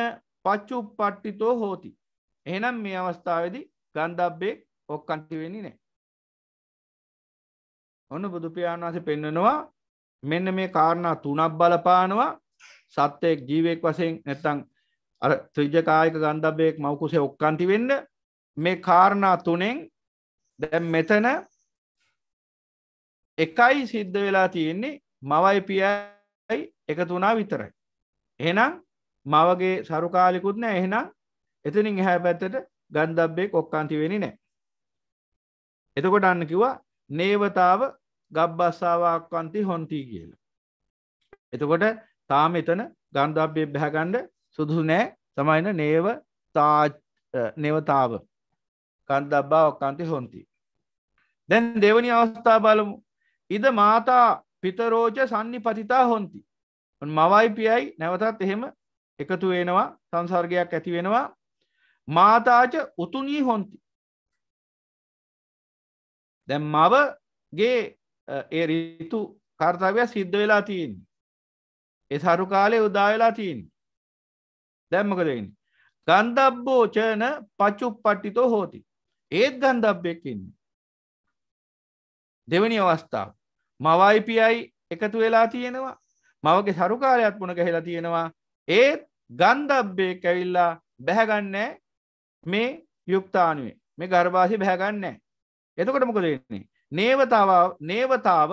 පච්චු පට්ටිතෝ හෝති එහනම් මේ අවස්ථාවද ගන්ධබ්බෙක් ඔක්කන්තිවෙනි නෑ ඔන්න බුදුපාණන් වහස පෙන්නනවා මෙන්න මේ කාරණා තුනක් බලපානවා සත්‍යයෙක් ජීවෙක් වසයෙන් නැත්තං අර ත්‍රජකායක ගන්ධබ්බයෙක් මවකුසේ ඔක්කන්ති වෙන්න මේ කාරණා තුනෙන් දැම් මෙතන එකයි සිද්ධ වෙලා තියෙන්නේ මවයි පියයි එක තුනා විතරයි එහෙනම් මවගේ සරුකාලිකුත් නෑ එහෙනම් එතනින් එහැ පැත්තට ගන්දබ්බේ කොක්කාන්ති වෙනි නෑ එතකොට අන්න කිවා නේවතාව ගබ්බස්සාවාක්කන්ති හොන්තී කියලා එතකොට තාම එතන ගන්ධබ්බේ බැහගණ්ඩ සුදුසු නෑ සමයින නේව නෙවතාව කන්දබ්බා ඔක්කන්ති හොන්ති දැන් දෙවනි අවස්ථා බලමු ඉද මාතා පිතරෝජ සන්නි පතිතා හොන්ති මවයි පියයි නැවතත් එහෙම එකතු වෙනවා සංසර්ගයක් ඇති වෙනවා මාතාච උතුනී හොන්ති දැම් මවගේ ඒ රිතු කර්තාවයක් සිද්ධ වෙලා තියෙන් එ සරු කාලය උදාවෙලා තියෙන් දැම්මකදන්න ගන්ධබ්බෝචන පච්චුප් පට්ටිතෝ හෝති ඒත් ගන්ධබ්බෙක්කන්නේ දෙවනි අවස්ථාව මවයිපියයි එකතු වෙලා තියෙනවා මවගේ සරුකාලයක් පුුණ ගැහෙලා තියෙනවා ඒත් ගන්ධබ්බේ කැවිල්ලා බැහැගන්නෑ මේ යුක්තානුවේ මේ ගර්භාසි බැහැගන්නෑ එතකොට මොකද වෙන්නේ නේවතාව නේවතාව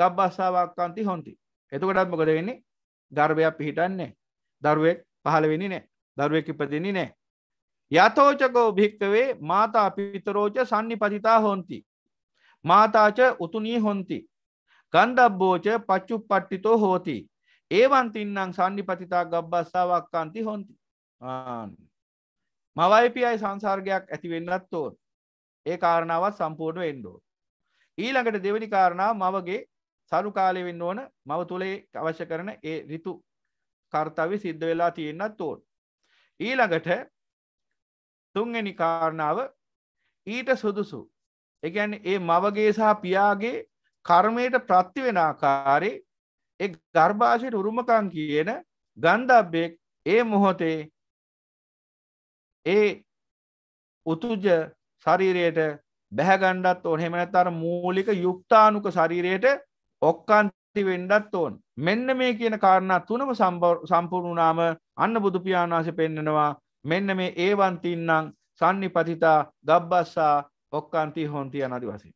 ගබ්බස්සාාවක් අන්ති හොන්ති එතකොටත් මොකද වෙන්නේ ගර්භයක් පිහිටන්නේ දරුවෙක් පහළ වෙනි නෑ දරුවෙක් ඉපදෙනි නෑ යතෝචකෝ භික්කවේ මාතා පිතරෝච සන්නි පතිතා හොන්ති මාතාච උතුනී හොන්ති ගන්ධබ්බෝච පච්චු පට්ටිතෝ හෝතිී ඒවන්තින්නම් සන්නිපතිතා ගබ්බස්සාවක් අන්ති හොන්ති මවයිපි අයි සංසාර්ගයක් ඇතිවෙන්නත් තෝ ඒ කාරණාවත් සම්පූර්ණ එන්ඩෝ. ඊළඟට දෙවැනි කාරණාව මවගේ සරු කාලය වෙන්න ඕන මව තුළේ අවශ්‍ය කරන ඒ රිතු කර්තවි සිද්ධ වෙලා තියෙන්න්නත් තෝන්. ඊළඟට තුන්ගනි කාරණාව ඊට සුදුසු එකැන් ඒ මවගේ සහ පියාගේ කර්මයට ප්‍රත්තිවෙන ආකාරේ එ ගර්භාෂයට උරුමකං කියන ගන්ධබ්බෙක් ඒ මොහොතේ ඒ උතුජ ශරීරයට බැහැගණ්ඩත් ඕන හෙමනැත් අර මූලික යුක්තානුක ශරීරයට ඔක්කන්ති වෙන්ඩත් ඕන් මෙන්න මේ කියන කාරණා තුනම සම්පූර්ණාම අන්න බුදුපියාණාස පෙන්නෙනවා මෙන්න මේ ඒවන්තින්නම් සන්නිපතිතා ගබ්බස්සා ඔක්කන්ති හොන්තිය නදි වසේ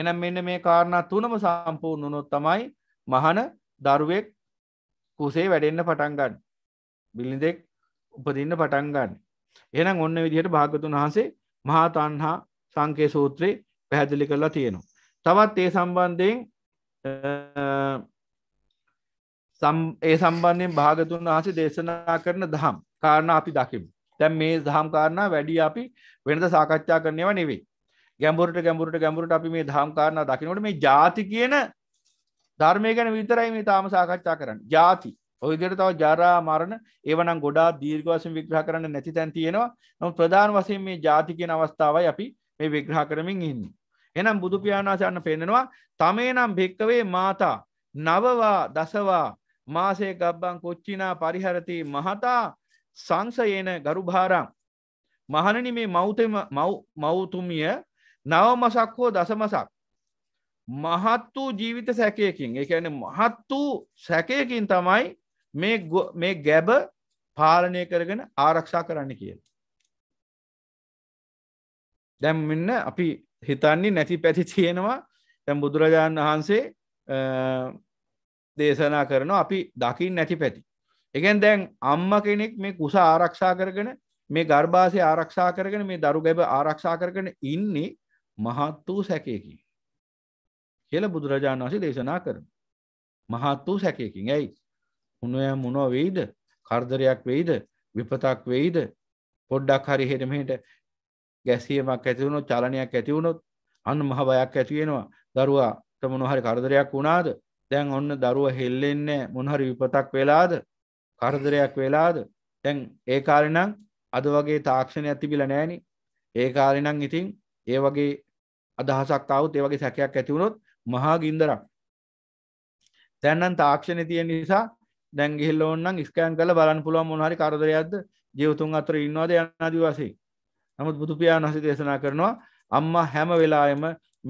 එනම් මෙන්න මේ කාරණා තුනම සම්පූර්ණනොත් තමයි මහන දරුවෙක් කුසේ වැඩෙන්න්න පටන්ගන්න බිල්ලිදෙක් උපදින්න පටන්ගන්න එනම් ඔන්න විදිහට භාගතුන් වහන්සේ මහාතන්හා සංකේ සූත්‍රයේ පැහැදිලි කරලා තියෙනවා තවත් ඒ සම්බන්ධයෙන් ඒ සම්බන්ධයෙන් භාගතුන් වහසේ දේශනා කරන දහම් කාරණ අපි දකිමු තැන් මේ දහම් කාරණ වැඩි අපි වෙනද සාකච්ඡා කරනවා නෙවෙයි ගැඹුරට ගැඹුරට ගැඹුරට අපි මේ දහම් කාරණ දකිනට මේ ජාති කියන ධර්මය ගැන විතරයි මේ තාම සාකච්ඡා කරන්න ජාති ඔයදිට තව ජරා මරණ ඒවනම් ගොඩා දීර්ගවසින් විග්‍රහ කරන්න නැති තැන් තියෙනවා නො ප්‍රධාන වසයෙන් මේ ජාතිකෙන අවස්ථාවයි අපි මේ විග්‍රහ කරමින් ඉන්න. එනම් බුදුපාණාසයන්න පෙන්නවා තමේ නම් භෙක්කවේ මාතා නවවා දසවා මාසේ ගබ්බන් කොච්චිනා පරිහරති මහතා සංසයන ගරුභාරං. මහණනි මේ මෞතම මවතුමිය නව මසක් හෝ දසමසක් මහත් වූ ජීවිත සැකයකින් එකන මහත් වූ සැකයකින් තමයි මේ ගැබ පාලනය කරගෙන ආරක්ෂා කරන්න කියල. දැම් මෙන්න අපි හිතන්නේ නැති පැති තියෙනවා තැම් බුදුරජාණන් වහන්සේ දේශනා කරනවා අපි දකිින් නැති පැති. එකන් දැන් අම්ම කෙනෙක් මේ කුස ආරක්ෂා කරගෙන මේ ගර්භාසය ආරක්ෂා කරගෙන මේ දරු ගැබ ආරක්ෂා කරගෙන ඉන්නේ මහත් වූ සැකයකින්. කියල බුදුරජාණන් වසේ දේශනා කරන. මහත් වූ සැකයකින් ඇයි. උනුවය මුණෝ වෙයිද කර්දරයක් වෙයිද විපතක් වෙයිද පොඩ්ඩක් හරි හෙටමට ගැසියමක් ඇතිවුණු චලනයක් ඇතිවුණොත් අන්න මහ බයක් ඇතිවෙනවා දරුවාට මොනහරි කරදරයක් වුණාද දැන් ඔන්න දරුව හෙල්ලෙන්නේ මොනහරි විපතක් වෙලාද කරදරයක් වෙලාද තැන් ඒ කාලනම් අද වගේ තාක්ෂණය ඇතිබිල නෑනි ඒ කාලනම් ඉතින් ඒ වගේ අදහසක් අවුත් ඒ වගේ සැකයක් ඇතිවුණොත් මහා ගින්දරක් තැන්නන් තාක්ෂණ තිය නිසා දැන්ගිහිල්ල ඔන්නන් ස්කෑන් කල බලන් පුළුවන් මොහරි කරදරයක්ද ජයවතුන් අතර ඉන්නවාද යනාදිවාසේ නමුත් බුදුපියාන් වහසේ දේශනා කරනවා අම්මා හැම වෙලායම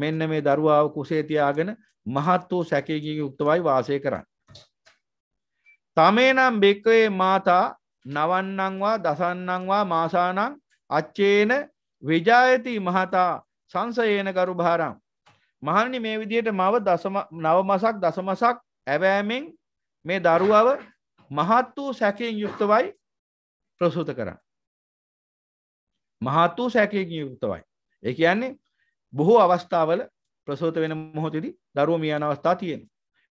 මෙන්න මේ දරුවාව කුසේ තියාගෙන මහත් වූ සැකයකින් යුක්තවයි වාසය කරන්න. තමේනම් බෙක්කවේ මාතා නවන්නංවා දසන්නංවා මාසානං අච්චේන විජායති මහතා සංසයේන ගරු භාරම් මහනනි මේ විදියට මව නව මසක් දසමසක් ඇවෑමෙන් මේ දරුවව මහත් වූ සැකයෙන් යුක්තවයි ප්‍රසූත කරන්න. මහත් වූ සැකයකින් යුක්තවයි. ඒ කියන්නේ බොහෝ අවස්ථාවල ප්‍රසූත වෙන මොහොතේදී දරුවෝ මිය යන අවස්ථා තියෙනවා.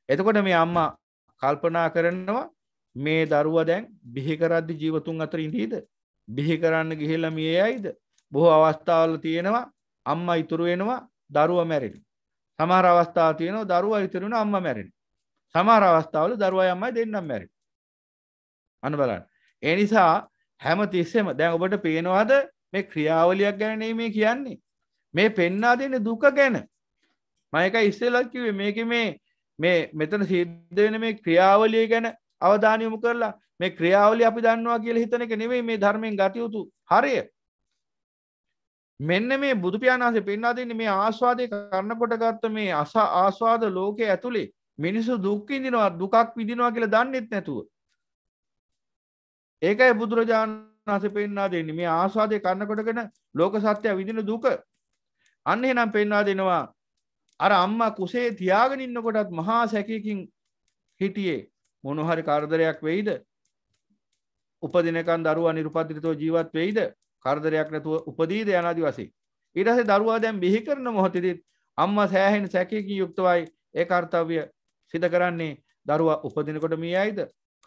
එතකොට මේ අම්මා කල්පනා කරනවා මේ දරුවා දැන් බිහි කරද්දි ජීවතුන් අතර ඉඳීද? බිහි කරන්න ගිහිල්ලා මිය යයිද? බොහෝ අවස්ථාවල තියෙනවා අම්මා ඉතුරු වෙනවා දරුවා මැරෙන. සමහර අවස්ථා තියෙනවා දරුවා ඉතුරුන අම්මා මැරෙන. සමහර අවස්ථාවල දරුවා අම්මයි දෙන්නම් මැරෙන. අන්න බලන්න. ඒ නිසා හැම තිස්සෙම දැන් ඔබට පේනවාද මේ ක්‍රියාවලියක් ගැන නෙමෙයි මේ කියන්නේ. මේ පෙන්වා දෙන්නේ දුක ගැන. මම එකයි ඉස්සෙල්ලත් කිව්වේ මේකේ මේ මේ මෙතන සිද්ධ වෙන මේ ක්‍රියාවලිය ගැන අවධානය යොමු කරලා මේ ක්‍රියාවලිය අපි දන්නවා කියලා හිතන එක නෙමෙයි මේ ධර්මයෙන් ගතියුතු හරය. මෙන්න මේ බුදුපියාණන්සේ පෙන්වා දෙන්නේ මේ ආස්වාදය කරනකොට ගත්ත මේ අස ආස්වාද ලෝකයේ ඇතුලේ මිනිස්සු දුක් විඳිනවා දුකක් විඳිනවා කියලා දන්නෙත් නැතුව. ඒකයි බුදුරජාණන් වහන්සේ පෙන්වා දෙන්නේ මේ ආස්වාදය කරනකොටගෙන ලෝක සත්‍ය විඳින දුක. අන්න එහෙනම් පෙන්වා දෙනවා අර අම්මා කුසේ තියාගෙන ඉන්නකොටත් මහා සැකයකින් හිටියේ මොන හරි කරදරයක් වෙයිද? උපදිනකන් දරුවා නිර්පදිතව ජීවත් වෙයිද? කරදරයක් නැතුව උපදීද යනාදි වසේ. ඉරසේ දරුවා දැන් බිහි කරන මොහොතෙදිත් අම්ම සෑහෙන සැකයකින් යුක්තවයි ඒ කර්තව්‍ය සිද කරන්නේ දරුවා උපදිනකොට මිය අයිද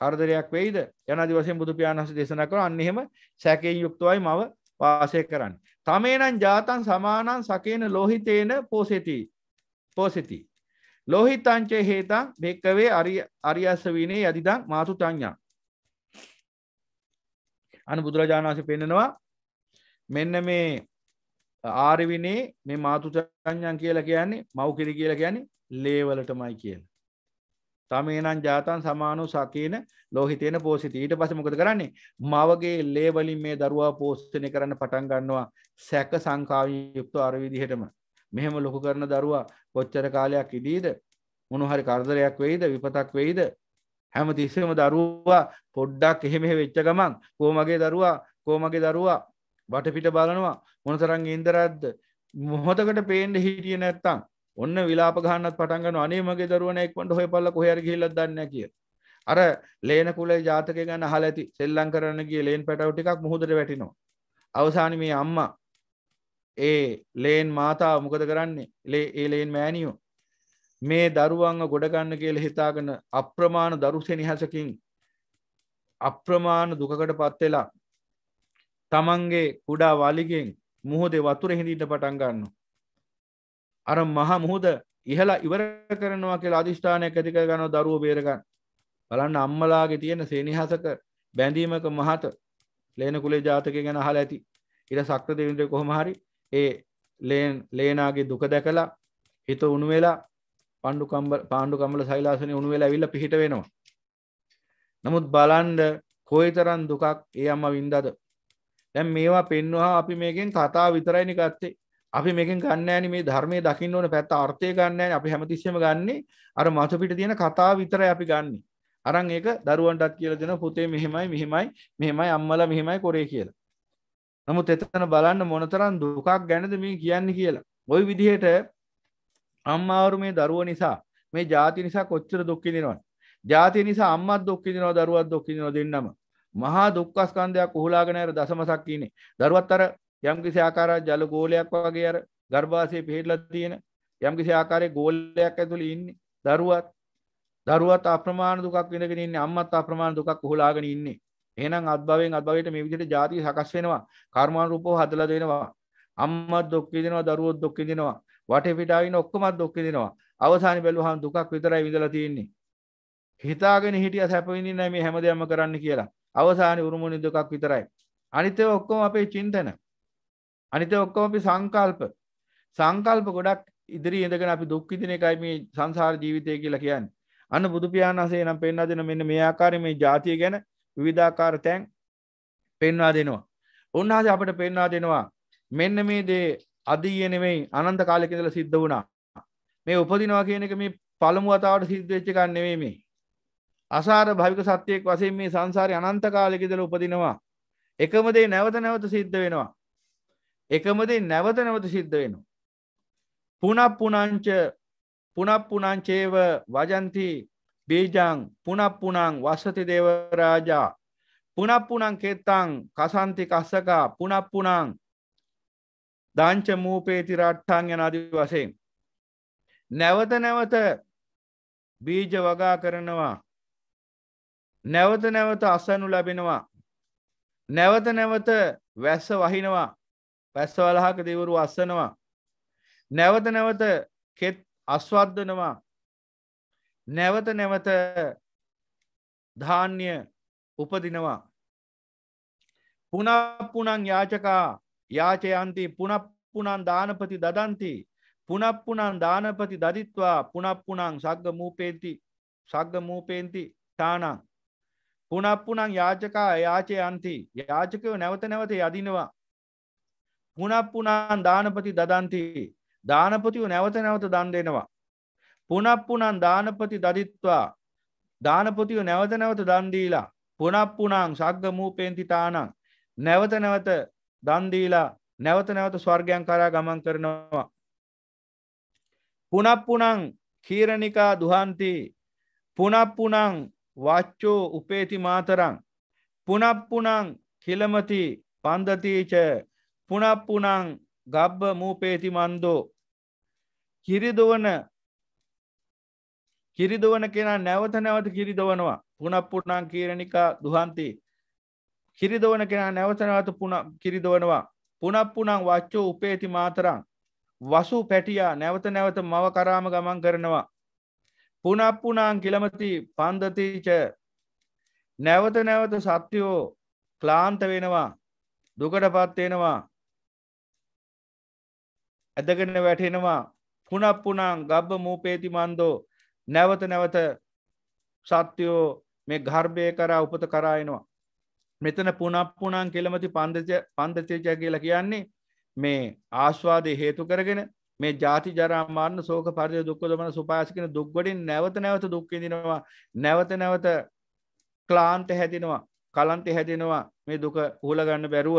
කරදරයක් වෙයිද යනාදි වසයෙන් බුදු පියාණන්ස දේශනා කරන අන්න එහෙම සැකයෙන් යුක්තවයි මව වාසය කරන්න. තමේනං ජාතන් සමානන් සකේන ලෝහිතේන පෝසෙති පෝසෙති. ලෝහිතංචේ හේතං භික්කවේ අරියස්ස විනේ යදිදං මාතු තඤ්ඤා. අනු බුදුරජාණන් වහන්සේ පෙන්නනවා මෙන්න මේ ආරවිනේ මේ මාතුචඥන් කියලා කියන්නේ මව්කිරි කියලා කියන්නේ ලේවලටමයි කියල. තමේනම් ජාතන් සමානු සකීන ලෝහිතයන පෝසිති ඊට පස මොකද කරන්නේ මවගේ ලේවලින් මේ දරුවා පෝස්තනය කරන්න පටන් ගන්නවා සැක සංකාවී යුක්ත අරවිදිහටම මෙහෙම ලොකු කරන දරුවා කොච්චර කාලයක් ඉදීද මොනුහරි කරදරයක් වෙයිද විපතක් වෙයිද හැම තිස්සම දරුවා පොඩ්ඩක් එහෙම වෙච්ච ගමන් කෝමගේ දරුවා කෝමගේ දරුවා වටපිට බලනවා මොනතරං ඉන්දරද්ද මොහොතකට පේන්ඩ හිටිය නැත්තං ඔන්න විලාප ගහන්නත් පටන්ගන අනේමගේ දරුවන එක්මට හොය පල්ල කොහර හිල්ල දන්න කිය අර ලේන කුලේ ජාතක ගන්න හලඇති සෙල්ලං කරන්නගේ ලේන් පැටව ටිකක් මුහදර වැටිනවා අවසාන මේ අම්මා ඒ ලේන් මාතා මොකද කරන්නේ ලේ ඒ ලේන් මෑනියෝ මේ දරුවන්ව ගොඩගන්න කියල හිතාගෙන අප්‍රමාණ දරුසෙ නිහසකින් අප්‍රමාණ දුකට පත්වෙලා තමන්ගේ කුඩා වලිගෙන් මුහොදේ වතුර හිඳීට පටන් ගන්න. අර මහා මුහුද ඉහලා ඉවර කරනවා කියලා අධිෂ්ඨානයක් ඇතිකර ගන්න දරුව බේරගන්න. බලන්න අම්මලාගේ තියෙන සෙනෙහසක බැඳීමක මහත ලේන කුලේ ජාතකය ගැන අහලා ඇති. ඊට සක්‍ර දෙවිඳුර කොහොම හරි ඒ ලේන් ලේනාගේ දුක දැකලා හිත උණු වෙලා පණ්ඩු කම්බල පාණ්ඩු කම්බල සෛලාසනේ උණු වෙලා ඇවිල්ලා පිහිට වෙනවා. නමුත් බලන්න කොයිතරම් දුකක් ඒ අම්මා වින්දාද දැන් මේවා පෙන්වා අපි මේකෙන් කතා විතරයිනි ගත්තේ අපි මේකෙන් ගන්නෑන මේ ධර්මය දකින්න ඕන පැත්ත අර්ථය ගන්නෑ අපි හැමතිස්සම ගන්නේ අර මතුපිට තියෙන කතා විතර අපි ගන්නේ අරං ඒක දරුවන්ටත් කියල දෙන පුතේ මෙහෙමයි මෙහෙමයි මෙහෙමයි අම්මල මෙහෙමයි කොරේ කියලා. නමුත් එතන බලන්න මොනතරන් දුකක් ගැනද මේ කියන්න කියලා. ඔයි විදිහට අම්මාවරු මේ දරුව නිසා මේ ජාති නිසා කොච්චර දුක්කිදිනවන්. ජාතිය නිසා අම්මත් දුක්කිදිනවා දරුවත් දුක්කිදිනවා දෙන්නම මහා දුක්කස්කන්ධයක් ඔහුලාගෙන ඇර දසමසක් කියන්නේ දරුවත් අර යම්කිසි ආකාර ජල ගෝලයක් වගේ අර ගර්භාසයේ පිහිටලා තියෙන යම්කිසි ආකාරයේ ගෝලයක් ඇතුළේ ඉන්නේ දරුවත් දරුවත් අප්‍රමාණ දුකක් විඳගෙන ඉන්නේ අම්මත් අප්‍රමාණ දුකක් ඔහුලාගෙන ඉන්නේ එහෙනම් අත්භවයෙන් අත්භවයට මේ විදිහට ජාති සකස් වෙනවා කර්මානුරූපව හදලා දෙනවා අම්මා දුක් විඳිනවා දරුවෝ දුක් විඳිනවා වටේ පිටා ඉන්න ඔක්කොම දුක් විඳිනවා අවසානයේ බැලුවහම දුකක් විතරයි විඳලා තියෙන්නේ හිතාගෙන හිටිය සැප විඳින්නේ නැහැ මේ හැමදේම කරන්න කියලා අවසාන උරුමුණි දෙකක් විතරයි. අනිතය ඔක්කොම අපේ චින්තන. අනිත ඔක්කොම අපි සංකල්ප සංකල්ප ගොඩක් ඉදිරි ඉඳගෙන අපි දුක්විදින එකයි මේ සංසාර ජීවිතය කියලා කියන්න. අන්න බුදුපියාන් අසේ නම් පෙන්වා දෙන මෙන්න මේ ආකාරය මේ ජාතිය ගැන විධාකාර තැන් පෙන්වා දෙනවා. උන්වහස අපට පෙන්වා දෙනවා මෙන්න මේ දේ අදීයනෙමයි අනන්ත කාලෙකිදල සිද්ධ වුණා මේ උපදිනවා කියන එක මේ පළමු අතාවට සිද්ධවෙච්ච ගන්නෙවේ මේ අසාර භවික සත්‍යයෙක් වසයෙන් මේ සංසාරය අනන්ත කාලෙකිදල උපදිනවා එකමදේ නැවත නැවත සිද්ධ වෙනවා එකමදේ නැවත නැවත සිද්ධ වෙනවා පුනප්පුනංච පුනප්පුනංචේව වජන්ති බීජං පුනප්පුනං වසති දේවරාජා පුනප්පුනං කෙත්තං කසන්ති කස්සකා පුනප්පුනං දංච මූපේති රට්ටං යනාදී වසයෙන් නැවත නැවත බීජ වගා කරනවා නැවත නැවත අසනු ලැබෙනවා නැවත නැවත වැස්ස වහිනවා පැස්ස වලහක දෙවරු අස්සනවා නැවත නැවත කෙත් අස්වද්දනවා නැවත නැවත ධාන්‍ය උපදිනවා පුනප්පුනං යාචකා යාචයන්ති පුනප්පුනන් දානපති දදන්ති පුනප්පුනන් දානපති දදිත්වා පුනප්පුනං සග්ග මූපේති සග්ග මූපේන්ති තානං පුනප්පුනං යාචකා යාචයන්ති යාචකයෝ නැවත නැවත යදිනවා. පුනප්පුනන් දානපති දදන්ති දානපතිව නැවත නැවත දන් දෙනවා. පුනප්පුනන් දානපති දදිත්වා දානපතිව නැවත නැවත දන්දීලා පුනප්පුනං සක්ග මූපේන්තිතානං නැවත නැවත දන්දීලා නැවත නැවත ස්වර්ගයන් කරා ගමන් කරනවා. පුනප්පුනං කීරණිකා දුහන්ති පුනප්පුනං වච්චෝ උපේති මාතරං පුනප්පුනං කිලමති පන්දතිීච පුනප්පුනං ගබ්බ මූපේති මන්දෝ කිරිදවන කිරිදවන කෙනා නැවත නැවත කිරිදවනවා පුනප්පුටනං කීරණිකා දුහන්ති කිරිදවන කෙනා නැවත නැවත කිරිදවනවා පුනප්පුනං වච්චෝ උපේති මාතරං වසු පැටියා නැවත නැවත මව කරාම ගමන් කරනවා පුනප්පුනාං කිලමති පන්දතිච නැවත නැවත සත්‍යයෝ ක්ලාන්ත වෙනවා දුකට පත්වෙනවා ඇදගෙන වැටෙනවා පුනප්පුනාං ගබ්බ මූපේති මන්දෝ නැවත නැවත සත්‍යයෝ මේ ගර්භය කරා උපත කරායනවා මෙතන පුනප්පුනං කෙළමති පන්දච පන්දතිච කියලා කියන්නේ මේ ආස්වාදය හේතු කරගෙන මේ ජාති ජරාමාන්න සෝක පරිය දුක්ක දමන සුපාසිකන දුක්ගඩින් නැවත නැවත දුක්කිදිනවා නැවත නැවත ක්ලාන්ත හැදිනවා කලන්ත හැදෙනවා මේ දුක හුලගන්න බැරුව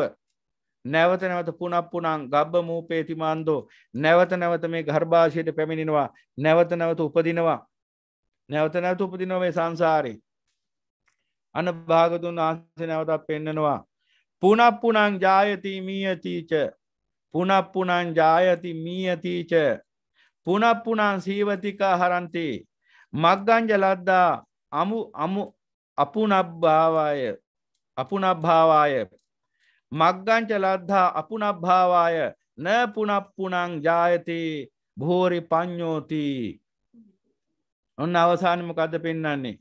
නැවත නැවත පුනප්පුනං ගබ්බ මූපේ තිමාන්දෝ නැවත නැවත මේ ගර්භාෂයට පැමිණෙනවා නැවත නැවත උපදිනවා නැවත නැවත උපදිනව මේ සංසාරේ අන භාගතුන් වහන්සේ නැවතත් පෙන්නනවා පුනප්පුනං ජායති මීයතිච පුනප්පුනං ජායති මීයතිීච පුනප්පුනං සීවතිකා හරන්ති මක්ගංජ ලද්දා අමු අමු අපුනබ්භාවාය අපුනබ්භාවාය මක්ගංච ලද්දා අපුනබ්භාවාය න පුනප්පුනං ජායති භෝරි ප්ඥෝතිී ඔන්න අවසානමකද පෙන්න්නන්නේ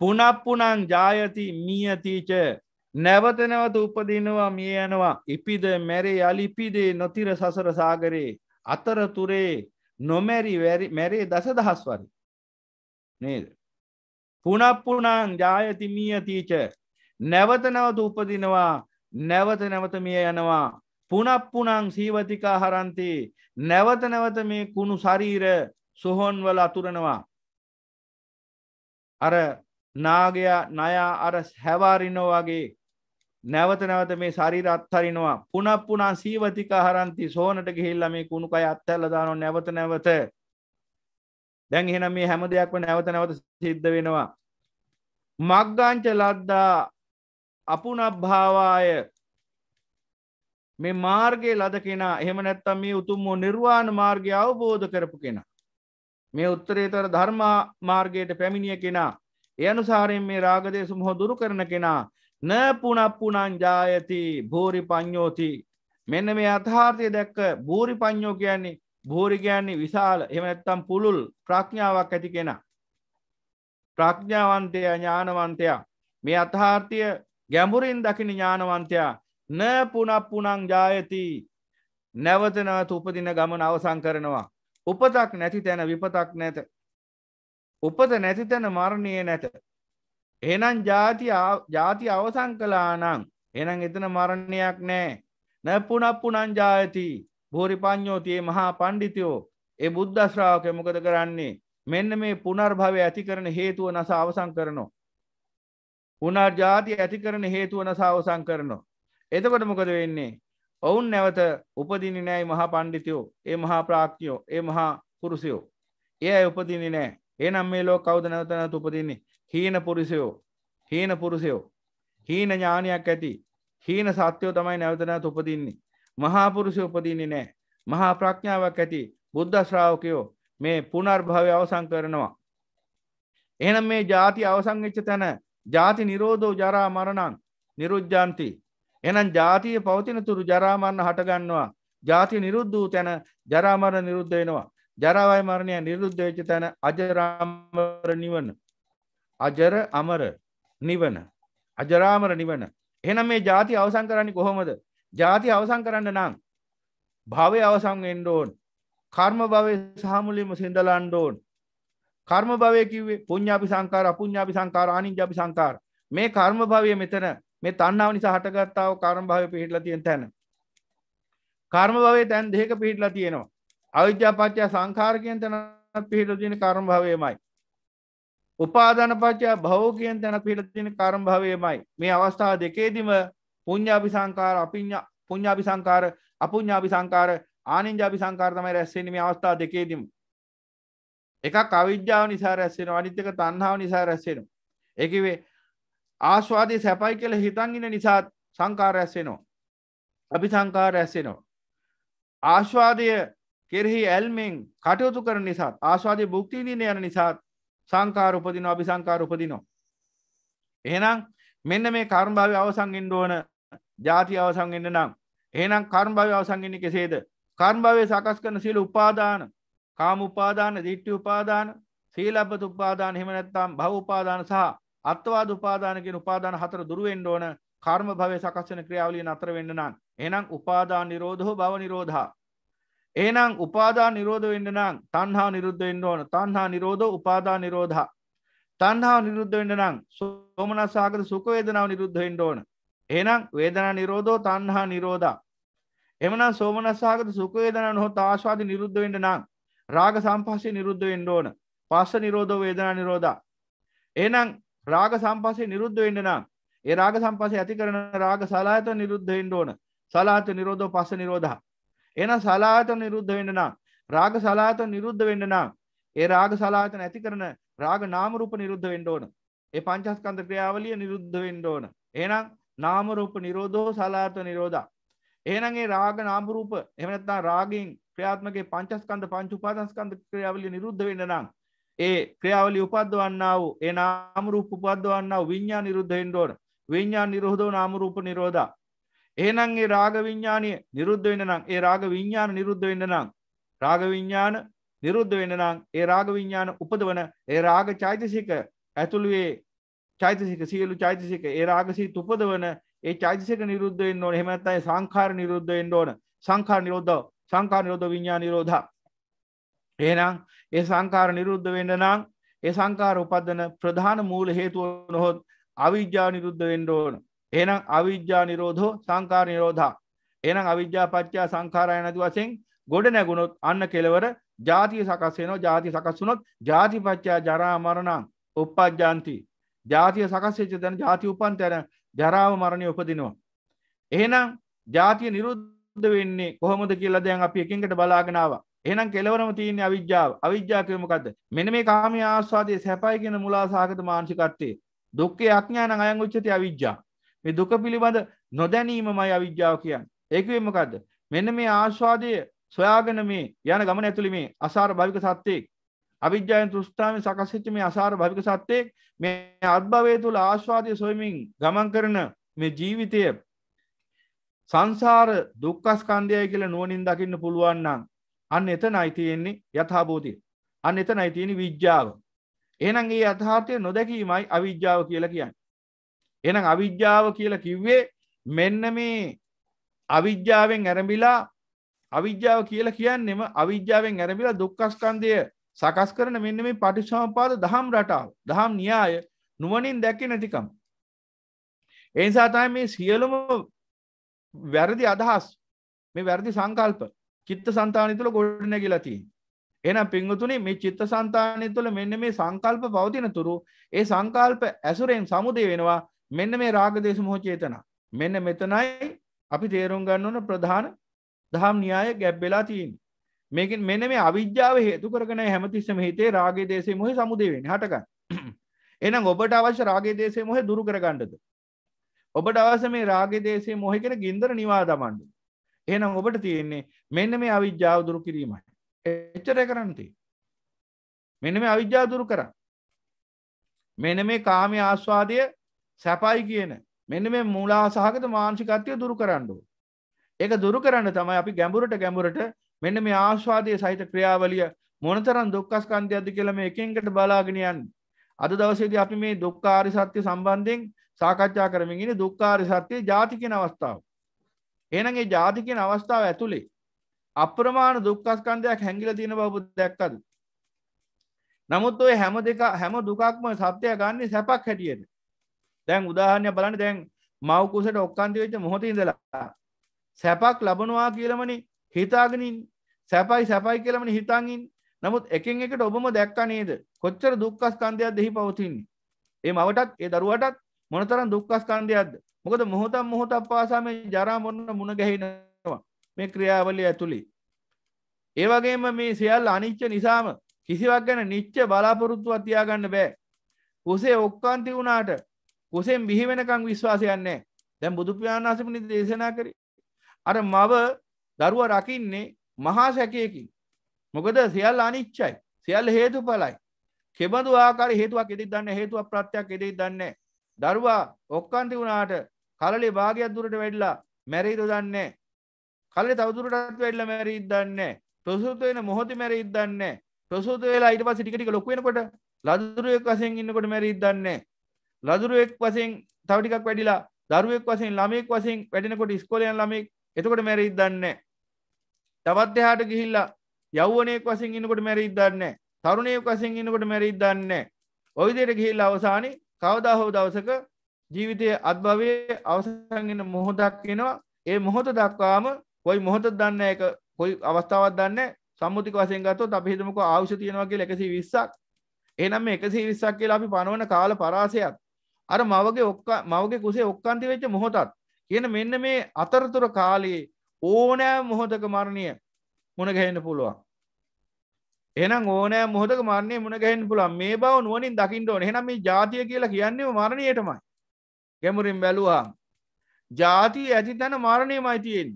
පුනප්පුනං ජායති මීයතිීච නැවත නැවත උපදිනවා මිය යනවා ඉපිද මැරේ අලිපිදේ නොතිර සසර සාගරේ අතරතුරේ නොමැරි මැරේ දස දහස් වරි නේද පුනප්පුනං ජායතිමිය තීච නැවත නැවත උපදිනවා නැවත නැවත මිය යනවා පුනප්පුනං සීවතිකා හරන්ති නැවත නැවත මේ කුණු ශරීර සොහොන්වල අතුරනවා අර නාගයා නයා අර හැවාරිනෝ වගේ නැවත නැවත මේ ශරීර අත්හරිනවා පුනක් පුනා සීවතික හරන්ති සෝනට ගිහිල්ලා මේ කුණු කය අත්හැරලා දානවා නැවත නැවත දැන් එහෙනම් මේ හැම දෙයක්ම නැවත නැවත සිද්ධ වෙනවා මග්ගංච ලද්දා අපුනබ්භාවාය මේ මාර්ගයේ ලද කෙනා එහෙම නැත්තම් මේ උතුම් වූ නිර්වාණ මාර්ගය අවබෝධ කරපු කෙනා මේ උත්තරීතර ධර්මා මාර්ගයට පැමිණිය කෙනා ඒ අනුසාරයෙන් මේ රාගදේශ මොහ දුරු කරන කෙනා න පුනප්පුනංජායති භූරි පඤ්ඥෝති මෙන්න මේ අතහාර්ථය දැක්ක භූරි පඤ්ඥෝ කියන්නේ භූරි කියන්නේ විශාල එමනැත්තම් පුළුල් ප්‍රඥාවක් ඇති කෙන ප්‍රඥාවන්තය ඥානවන්තයා මේ අතහාර්ථය ගැඹුරින් දකින ඥානවන්තයා න පුනප්පුනං ජායති නැවතනවත උපදින ගමන අවසං කරනවා උපතක් නැති තැන විපතක් නැත උපත නැති තැන මරණය නැත එහෙනම් ಜಾති ಜಾති අවසන් කළා නම් එහෙනම් එතන මරණයක් නැහැ. නපුනප්පුනං ජායති භූරිපඤ්ඤෝතියේ මහා පඬිතියෝ ඒ බුද්ධ ශ්‍රාවකය මොකද කරන්නේ? මෙන්න මේ පුනර්භවය ඇති කරන හේතුව නැස අවසන් කරනවා. පුනර්ජාති ඇති කරන හේතුව නැස අවසන් කරනවා. එතකොට මොකද වෙන්නේ? ඔවුන් නැවත උපදින්නේ නැහැ මහා පඬිතියෝ, ඒ මහා ප්‍රාඥයෝ, ඒ මහා කුරුසයෝ. ඒ අය උපදින්නේ නැහැ. එහෙනම් මේ ලෝක කවුද නැවත නැවත උපදින්නේ? හීන පුරුෂයෝ හීන පුරුෂයෝ හීන ඥානයක් ඇති හීන සත්‍යයෝ තමයි නැවතනත් උපදින්නේ මහාපුරුෂය උපදින්නේ නෑ මහා ප්‍රඥාවක් ඇති බුද්ධ ශ්‍රාවකයෝ මේ පුනර්භාවය අවසං කරනවා එහනම් මේ ජාති අවසංච්ච තැන ජාති නිරෝධෝ ජරා මරණං නිරුජ්ජාන්ති එනම් ජාතිය පවතින තුරු ජරාමරණ හටගන්නවා ජාති නිරුද්ධ වූ තැන ජරාමර නිරුද්ධ වෙනවා ජරාවයි මරණය නිරුද්ධ වෙච්ච තැන අජරාමර නිවන අජර අමර නිවන අජරාමර නිවන එහෙනම් මේ ಜಾති අවසන් කරන්නේ කොහොමද? ಜಾති අවසන් කරන්න නම් භවය අවසන් වෙන්න ඕන. කර්ම භවයේ සහ මුලින්ම සිඳලන්න ඕන. කර්ම භවය කිව්වේ පුඤ්ඤාපි සංකාර අපුඤ්ඤාපි සංකාර ආනිඤ්ඤාපි සංකාර. මේ කර්ම භවය මෙතන මේ තණ්හාව නිසා හටගත්තා වූ කර්ම භවය පිළිහිලා තියෙන තැන. කර්ම භවයේ තැන් දෙකක පිළිහිලා තියෙනවා. අවිද්‍යාව පත්‍ය සංඛාර කියන තැන පිළිහිලා තියෙන කර්ම භවයමයි. උපාධනපච්චා භෞගයෙන් තැන පිළතින කරම් භවයමයි මේ අවස්ථා දෙකේදිම පුං්ඥාපි සංකාර පුං්ඥාපි සංකාර අපුං්ඥාපි සංකාර ආනිංජාපි සංකාර්තමයි රැස්සෙනීම අවස්ථා දෙකේදීම. එකක් අවිද්‍යාව නිසා රැස්සෙන අනිත්තක තන්හාාව නිසා රැස්සෙනු. එකවේ ආස්වාදී සැපයි කියල හිතන්ගෙන නිසාත් සංකාර ඇස්සෙනවා. අපි සංකාර ඇස්සෙනවා. ආශ්වාදය කෙරෙහි ඇල්මෙන් කටයුතු කර නිසාත් ආස්වාදය භුක්තිීනය යන නිසාත් සංකාර උපදිනවා අපි සංකාර උපදිනවා. එහෙනම් මෙන්න මේ කර්මභාවය අවසන්ගෙන්ඩ ඕන ජාති අවසන්ගෙන්න්න නම් එහෙනම් කර්මභාවය අවසන්ගෙන්න්නේ කෙසේද කර්මභාවය සකස් කරන සීල උපාදාන කාම උපාදාන දිට්ටි උපාදාන සීලබ්බත උපාදාන හෙමනැත්තම් භව උපාදාන සහ අත්වාද උපාදානකින් උපාදාන හතර දුරුවෙන්ඩ ඕන කර්ම භවය සකස්වන ක්‍රියාවලිය අතර වෙන්න නම් එහෙනම් උපාදාන නිරෝධෝ භව නිරෝධා ඒනම් උපාදා නිරෝධ වෙන්න නම් තන්හා නිරුද්ධ වෙන්න ඕන තන්හා නිරෝධ උපාදා නිරෝධ තන්හා නිරුද්ධ වෙන්න නම් සෝමනස්සාගත සුකවේදනාව නිරුද්ධ වෙන්න ඕන එහනම් වේදනා නිරෝධෝ තන්හා නිරෝධ එමනම් සෝමනස්සාගත සුකවේදනා නොහොත් ආශවාද නිරුද්ධ වෙන්න නම් රාග සම්පස්සේ නිරුද්ධ වෙන්න ඕන පස්ස නිරෝධෝ වේදනා නිරෝධ එනම් රාග සම්පස්සේ නිරුද්ධ වෙන්න නම් ඒ රාග සම්පස්සේ ඇති කරන රාග සලායත නිරුද්ධ වෙන්න ඕන සලාත නිරෝධෝ පස්ස නිරෝධා එන සලාත නිරුද්ධ වෙන්න නම් රාග සලාත නිරුද්ධ වෙන්න නම් ඒ රාග සලාත නැති කරන රාග නාම රූප නිරුද්ධ වෙන්න ඕන. ඒ පංචස්කන්ධ ක්‍රියාවලිය නිරුද්ධ වෙන්න ඕන. එහෙනම් නාම රූප නිරෝධෝ සලාත නිරෝධා. එහෙනම් ඒ රාග නාම රූප එහෙම නැත්නම් රාගයෙන් ක්‍රියාත්මකේ පංචස්කන්ධ පංච උපාදානස්කන්ධ ක්‍රියාවලිය නිරුද්ධ වෙන්න නම් ඒ ක්‍රියාවලිය උපද්දවන්නා වූ ඒ නාම රූප උපද්දවන්නා වූ විඤ්ඤාණ නිරුද්ධ වෙන්න ඕන. විඤ්ඤාණ නිරෝධෝ නාම රූප නිරෝධා. ඒනං ඒ රාග විඤ්ඥානය නිරුද්ධ වෙන නම් ඒ රාග විඤ්ඥාන නිරුද්ධ වෙන්න නම් රාග විඤ්ඥාන නිරුද්ධ වෙන නම් ඒ රාග විඤ්ඥාන උපදවන ඒ රාග චෛතසික ඇතුළුවේ චෛතසික සියලු චෛතසික ඒ රාගසී තුපදවන ඒ චෛතසික නිරුද්ධ වෙන්න ඕන එහෙම නැත්නම් සංඛාර නිරුද්ධ වෙන්න ඕන සංඛාර නිරෝධ සංඛාර නිරෝධ විඤ්ඤාණ නිරෝධ එහෙනම් ඒ සංඛාර නිරුද්ධ වෙන්න නම් ඒ සංඛාර උපදන ප්‍රධාන මූල හේතුව නොහොත් අවිජ්ජා නිරුද්ධ වෙන්න ඕන එනම් අවිද්‍යා නිරෝධෝ සංකාර නිරෝධා එනම් අවිද්‍යා පච්චා සංකාරය නැති වසෙන් ගොඩ නැගුණොත් අන්න කෙලවර ජාතිය සකස්යනෝ ජාති සකස්වුනොත් ජාතිපච්චා ජරාමරණං උපපජ්ජාන්ති ජාතිය සකස්ේච දැන ජාති උපන්තැන ජරාව මරණය උපදිනවා. එහෙනම් ජාතිය නිරුද්ධ වෙන්නේ කොහොමද කියලා දැන් අපි එකින්ට බලාගෙනාව එනම් කෙලවරම තියන්නේ අවිද්‍යාව අවිද්‍යාකරමකද මෙන මේ කාම ආස්වාදය සැපයිගෙන මුලාසාගත මාංශිකත්තේ දුක්කේ අඥාන අයං උච්චති අවිද්‍යා මේ දුක පිළිබඳ නොදැනීමමයි අවිද්‍යාව කියන්නේ ඒකෙන් මොකද්ද මෙන්න මේ ආස්වාදය සොයාගෙන මේ යන ගමන ඇතුළේ මේ අසාර භවික සත්‍යයක් අවිද්‍යාවෙන් තෘෂ්ණාවෙන් සකස් වෙච්ච මේ අසාර භවික සත්‍යයක් මේ අත්භවයේ තුල ආස්වාදයේ සොයමින් ගමන් කරන මේ ජීවිතය සංසාර දුක්ඛ ස්කන්ධයයි කියලා නුවණින් දකින්න පුළුවන් නම් අන්න එතනයි තියෙන්නේ යථාභූතය අන්න එතනයි තියෙන්නේ විඥාව එහෙනම් මේ යථාර්ථය නොදැකීමයි අවිද්‍යාව කියලා කියන්නේ එනම් අවිද්‍යාව කියලා කිව්වේ මෙන්න මේ අවිද්‍යාවෙන් ඇරඹිලා අවිද්‍යාව කියලා කියන්නෙම අවිද්‍යාවෙන් ඇරඹිලා දුක්ඛස්කන්ධය සකස් කරන මෙන්න මේ පටිච්චසමුපාද දහම් රටාව දහම් න්‍යාය නුවණින් දැකේ නැතිකම ඒ නිසා තමයි මේ සියලුම වැරදි අදහස් මේ වැරදි සංකල්ප චිත්තසංතානය තුළ ගොඩනැගිලා තියෙන්නේ එහෙනම් පින්වතුනි මේ චිත්තසංතානය තුළ මෙන්න මේ සංකල්ප පවතින තුරු ඒ සංකල්ප ඇසුරෙන් සමුදේ වෙනවා මෙන්න මේ රාගදේශ මොහ චේතනා මෙන්න මෙතනයි අපි තේරුම් ගන්න ඕන ප්‍රධාන දහම් න්‍යාය ගැබ්බෙලා තියෙන මේකින් මෙන මේ අවිද්‍යාව හේතු කරගෙන හැමතිස්සම හිතේ රාගේ දේශේ මොහේ සමුදේවෙන හටගන්න [CLEARS THROAT] එනම් ඔබට අවශ්‍ය රාගේ දේශේ මොහේ දුරු කරගන්නද ඔබට අවශ්‍ය මේ රාගේ දේශේ මොහේ කියන ගින්දර නිවා දමන්න එහෙනම් ඔබට තියෙන්නේ මෙන්න මේ අවිද්‍යාව දුරු කිරීමයි එච්චරය කරන්න තියෙන්නේ මෙන්න මේ අවිද්‍යාව දුරු කරන්න මෙන මේ කාමය ආස්වාදය සැපයි කියන මෙන්න මේ මූලා සහගත මාංශිකත්වය දුරු කරන්නඩු. ඒක දුරු කරන්න තමයි අපි ගැඹුරට ගැඹුරට මෙන්න මේ ආශ්වාදය සහිත ක්‍රියාවලිය මොනතරන් දුක්කස්කන්ධයක්ද කියලා මේ එකෙන්කට බලාගෙනයන්. අද දවසේද අපි මේ දුක්කාරි සත්‍ය සම්බන්ධයෙන් සාකච්ඡා කරමින්ගෙන දුක්කාරි සත්‍යය ජාතිකෙන අවස්ථාව. එනගේ ජාතිකෙන අවස්ථාව ඇතුළේ අප්‍රමාණ දුක්කස්කන්ධයක් හැංගිල තියෙන බව දැක්කද. නමුත් ඔය හැම දෙක හැම දුකක්ම සත්‍යය ගන්නේ සැපක් හැටියට. දැන් උදාහරණය බලන්න දැන් මවකුසට ඔක්කන්ති වෙච්ච මොහොත ඉඳලා සැපක් ලබනවා කියලමනි හිතාගෙනින් සැපයි සැපයි කියලමනි හිතන්ගින් නමුත් එකෙන් එකට ඔබම දැක්ක නේද කොච්චර දුක්කස්කන්ධයක් දෙහි පවතින්නේ ඒ මවටත් ඒ දරුවටත් මොනතරම් දුක්කස්කන්ධයක්ද මොකද මොහොතම් මොහොත අපවාසා මේ ජරා මොන්න මුණ ගැහෙනවා මේ ක්‍රියාවලිය ඇතුළේ ඒවගේම මේ සියල් අනිච්ච නිසාම කිසිවක් ගැන නිච්ච බලාපොරොත්තුව තියාගන්න බෑ කුසේ ඔක්කාන්ති වුණාට කුසෙන් බිහි වෙනකං විශ්වාසයන්නේ දැන් බුදුපාණන් වහන්සේ දේශනා කරේ අර මව දරුවා රකින්නේ මහා සැකයකින් මොකද සියල් අනිච්චයි සියල් හේතුඵලයි කෙබඳු ආකාර හේතුවක් එදෙක් දන්නේ හේතුවක් ප්‍රත්‍යක් එදෙක් දන්නේ දරුවා ඔක්කාන්ති වුණාට කලලේ භාගයක් දුරට වැඩිලා මැරෙයිද දන්නේ කලලේ තව දුරටත් වැඩිලා මැරෙයිද දන්නේ ප්‍රසූත වෙන මොහොතේ මැරෙයිද දන්නේ ප්‍රසූත වෙලා ඊට පස්සේ ටික ටික ලොකු වෙනකොට ලදරුවෙක් වශයෙන් ඉන්නකොට මැරෙයිද දන්නේ ලදුරුවෙක් වසෙන් තවටිකක් වැඩිලා දරුවෙක් වසෙන් ළමෙක් වසින් වැඩෙනකොට ස්කොලයන් ළමෙක් එතකොට මැරී දන්නේ තවත් එහාට ගිහිල්ලා යෞවනයෙක් වසින් ඉන්නකොට මැරී දන්නේ තරුණයෙක් වසින් ඉන්නකොට මැරී දන්නේ ඔය විදිහට ගිහිල්ලා අවසානයේ කවදා හෝ දවසක ජීවිතයේ අත්භවයේ අවසන් වෙන මොහොතක් එනවා ඒ මොහොත දක්වාම කොයි මොහොතද දන්නේ ඒක කොයි අවස්ථාවක් දන්නේ සම්මුතික වශයෙන් ගත්තොත් අපි හිතමුකෝ ආයුෂ තියෙනවා කියලා 120ක් එහෙනම් මේ 120ක් කියලා අපි පනවන කාල පරාසයක් අර මවගේ ඔක්ක මවගේ කුසේ ඔක්කන්ති වෙච්ච මොහොතත් කියන මෙන්න මේ අතරතුර කාලයේ ඕනෑ මොහොතක මරණය මුණගැහෙන්න පුළුවන් එනම් ඕනෑ මොහොතක මරණය මුණගැහෙන් පුළුවන් මේ බව නුවනින් දකිින්ට ඕන එනම් මේ ජාතිය කියලා කියන්නේ මරණයටමයි ගැමුරින් බැලුවා ජාති ඇති තැන මරණය මයිතියෙන්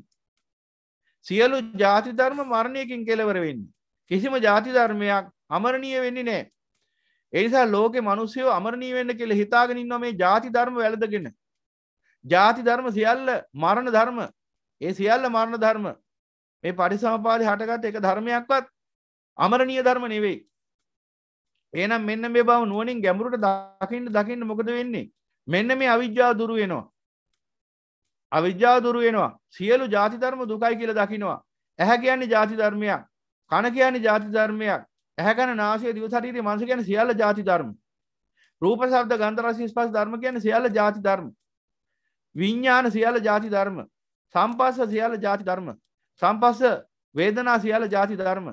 සියලු ජාතිධර්ම මරණයකින් කෙලවරවෙන්න කිසිම ජාතිධර්මයක් අමරණය වෙන්නේ නෑ එනිසා ලෝකෙ මනුස්සයෝ අමරණී වෙන්න කෙළ හිතාගෙන ඉන්නවා මේ ජාති ධර්ම වැළඳගෙන. ජාති ධර්ම සියල්ල මරණ ධර්ම. ඒ සියල්ල මරණ ධර්ම. මේ පරිසම්පාදේ හටගත් එක ධර්මයක්වත් අමරණීය ධර්ම නෙවෙයි. එහෙනම් මෙන්න මේ බව නුවණින් ගැඹුරට දකින්න දකින්න මොකද වෙන්නේ? මෙන්න මේ අවිජ්ජාව දුරු වෙනවා. අවිජ්ජාව දුරු වෙනවා. සියලු ජාති ධර්ම දුකයි කියලා දකිනවා. ඇහැ කියන්නේ ජාති ධර්මයක්. කන කියන්නේ ජාති ධර්මයක්. ඇහැකන නාසය දිව ශරීරය මනස කියන්නේ සියල්ල ಜಾති ධර්ම. රූප ශබ්ද ගන්ධ රස ස්පර්ශ ධර්ම කියන්නේ සියල්ල ಜಾති ධර්ම. විඥාන සියල්ල ಜಾති ධර්ම. සම්පස්ස සියල්ල ಜಾති ධර්ම. සම්පස්ස වේදනා සියල්ල ಜಾති ධර්ම.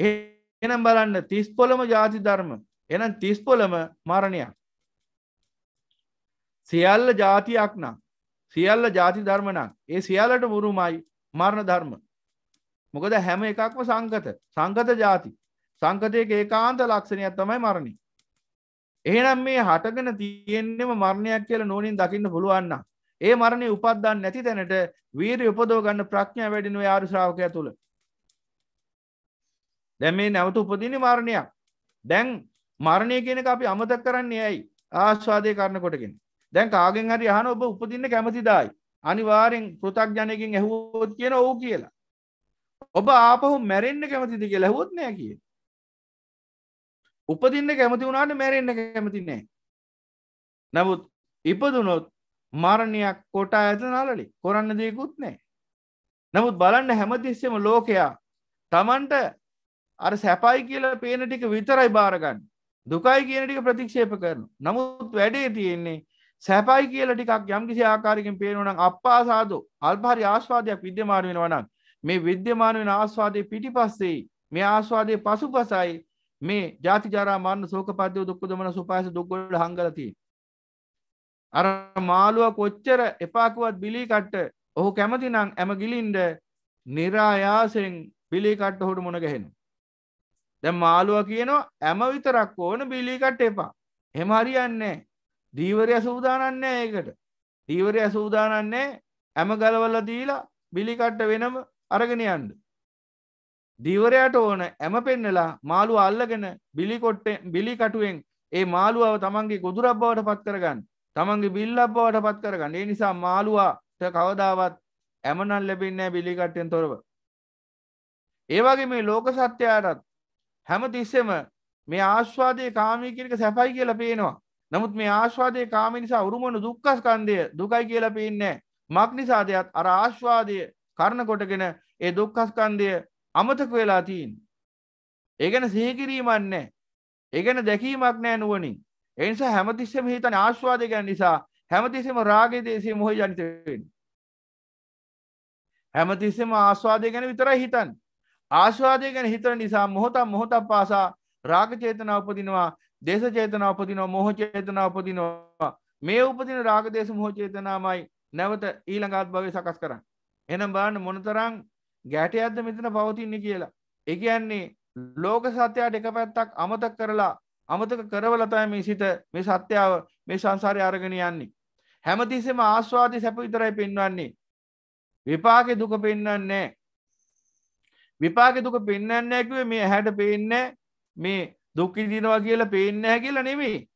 එහෙනම් බලන්න 30 ಜಾති ධර්ම. එහෙනම් 30 මරණයක්. සියල්ල જાතියක් නම් සියල්ල ಜಾති ධර්ම නම් ඒ සියල්ලට මුරුමයි මරණ ධර්ම. මොකද හැම එකක්ම සංගත. සංගත ಜಾති. සංකතයක ඒකාන්ත ලක්ෂණයක් තමයි මරණි එහෙනම් මේ හටගෙන තියෙන්නෙම මරණයක් කියල නෝනින් දකින්න පුළුවන්න ඒ මරණය උපත්දන්න නැති තැනට වීර උපදෝ ගන්න ප්‍රඥා වැඩිනුව යාරු ශ්‍රාවකය තුළ දැම් මේ නැවතු උපදින මරණයක් දැන් මරණය කියෙන අපි අමතක් කරන්නේ ඇයි ආශ්වාදය කරන කොටකින් දැන් කාගෙන් හරි අහන ඔබ උපදින්න කැමතිදායි අනිවාරෙන් පෘතක්ජනයකින් ඇහුවොත් කියන ඕ කියලා ඔබ ආපහු මැරෙන්න්න කැමතිද කියලා ඇහුවොත් නෑ කිය උපදින්න කැමති වුණට මැරෙන්න්න කැමති නෑ නමුත් ඉපදුනොත් මරණයක් කොටා ඇත නලලි කොරන්න දෙයකුත් නෑ නමුත් බලන්න හැමතිස්සෙම ලෝකයා තමන්ට අර සැපයි කියල පේන ටික විතරයි බාරගන්න දුකයි කියන ටික ප්‍රතික්ෂේප කරන නමුත් වැඩේ තියෙන්නේ සැපයි කියල ටිකක් යම්කිසි ආකාරකින් පේනුවනම් අප්පාසාදු අල්පහරි ආස්වාදයක් විද්‍යමාන වෙනවනම් මේ විද්‍යමාන වෙන ආස්වාදය පිටිපස්සේ මේ ආස්වාදය පසු පසයි මේ ජාතිජාරා මරණ සෝක පද්‍යව දුක්ක දමන සුපාස දුක්ගොඩ හංගලති අර මාළුව කොච්චර එපාකුවත් බිලිකට්ට ඔහු කැමති නං ඇම ගිලින්ඩ නිරායාසෙන් බිලිකට්ට හොට මොන ගැහෙනු දැ මාළුව කියනවා ඇම විතරක් ඕන බිලිකට් එපා හෙම හරියන්නේ දීවරය සූදානන්නේ ඒකට දීවරය සූදානන්නේ ඇම ගලවල්ල දීලා බිලිකට්ට වෙනම අරගෙන යන්ඩ දීවරයට ඕන ඇම පෙන්නලා මාළුව අල්ලගෙන බිලිකොට්ටෙන් බිලිකටුවෙන් ඒ මාළුවාව තමන්ගේ ගොදුරක් බවට පත් කරගන්න තමන්ගේ බිල්ලක් බවට පත් කරගන්න ඒ නිසා මාළුවාට කවදාවත් ඇමනන් ලැබෙන්නේ බිලිකට්ටෙන් තොරව ඒවගේ මේ ලෝක සත්‍යයාටත් හැම තිස්සෙම මේ ආශ්වාදය කාමීකිරික සැපයි කියලා පේනවා නමුත් මේ ආශ්වාදය කාමි නිසා උරුමන දුක්කස්කන්දය දුකයි කියලා පේන්නේ මක් නිසාදයත් අර ආශ්වාදය කරන කොටගෙන ඒ දුක්කස්කන්දය අමතක වෙලා තියෙන් ඒගැන සහකිරීමන්න ඒගැන දැකීමක් නෑ නුවනින් එනිසා හැමතිස්සම හිතන ආශ්වාද ගැන නිසා හැමතිසම රාගේ දේශේ මොහ ජනිතවෙන් හැමතිස්සම ආස්වාදය ගැන විතරයි හිතන් ආශ්වාදය ගැන හිතර නිසා මොහොතම් මොහොතක් පාසා රාගචේතන උපදිනවා දේශචේතන උපදිනවා මොහචේතන උපදිනවා මේ උපදින රාගදේශ මොහචේතනාමයි නැවත ඊළඟාත් භවය සකස් කරන්න එනම් බාන්න මොනතරං ගැටයක්ද මෙතන පවතින්නේ කියලා. එකයන්නේ ලෝක සත්‍යයට එක පැත්තක් අමතක් කරලා අමතක කරවලතයි මේ සිත මේ සත්‍යාව මේ සංසාරය අරගෙන යන්නේ. හැමතිස්සෙම ආස්වාදී සැප විතරයි පෙන්වන්නේ. විපාකෙ දුක පෙන්වන්නේ විපාකෙ දුක පෙන්වන්නේ කිව්වේ මේ ඇහැට පේන්නේ මේ දුක් විඳිනවා කියලා පේන්නේ නැහැ කියලා නෙමෙයි.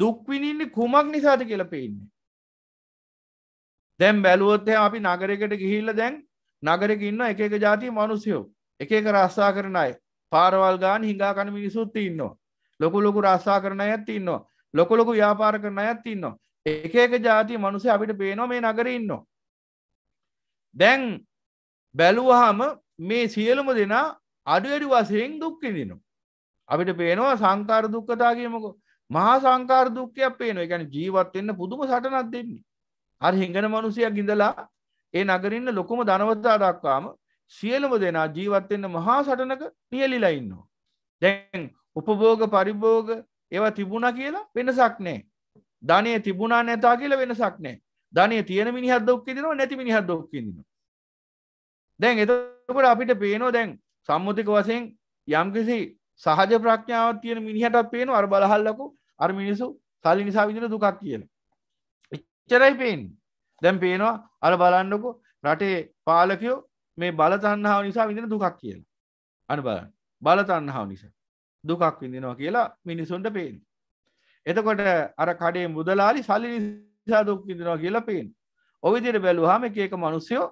දුක් විඳින්නේ කුමක් නිසාද කියලා පේන්නේ. දැන් බැලුවොත් එහෙනම් අපි නගරයකට ගිහිල්ලා දැන් නගරෙක ඉන්න එක එක ජාතිය මනුස්සයෝ එක එක රස්සා කරන අය පාරවල් ගාන හිඟා කන මිනිසුත් ඉන්නවා ලොකු ලොකු රස්සා කරන අයත් ඉන්නවා ලොකු ලොකු ව්‍යාපාර කරන අයත් ඉන්නවා එක එක ජාති මනුසය අපිට පේනවා මේ නගර ඉන්නවා දැන් බැලුවහම මේ සියලුම දෙනා අඩුවැඩි වසයෙන් දුක්කිදිනවා අපිට පේනවා සංකාර දුක්කතාගේමකෝ මහා සංකාර දුක්කයක් පේනවා එකැන ජීවත්වෙන්න පුදුම සටනත් දෙන්නේ අර හිංගන මනුසයක් ඉඳලා ඒ නගරින්න ලොකුම ධනවතා දක්වාම සියලුම දෙනා ජීවත්වෙන්න මහා සටනක නියලිලයින්නවා. දැන් උපභෝග පරිභෝග ඒවා තිබුණ කියලා වෙනසක් නෑ. ධනය තිබුණා නැතා කියලා වෙනසක් නෑ ධනය තියෙන මිනිහත් දොක්කිදිනවා නැති මිනිහත් දොක්කිදිනවා. දැන් එතකට අපිට පේනෝ දැන් සම්මුතික වසයෙන් යම්කිසි සහජ ප්‍රඥාව තියෙන මිනිහටත් පේන අර බලහල්ලකු අර මිනිසු සල්ලි නිසා විදින දුකක් කියන. එච්චරයි පේන්නේ දැම් පේනවා අර බලන්නකෝ රටේ පාලකයෝ මේ බලතන්නාව නිසා විඳෙන දුකක් කියලා අන බලන්න බලතන්නාව නිසා දුකක් විඳෙනවා කියලා මිනිසුන්ට පේෙන් එතකොට අර කඩේ මුදලාලි සල්ලි නිසා දුක් විඳෙනවා කියලා පේෙන් ඔවිදිර බැලුහම එකක මනුස්සයෝ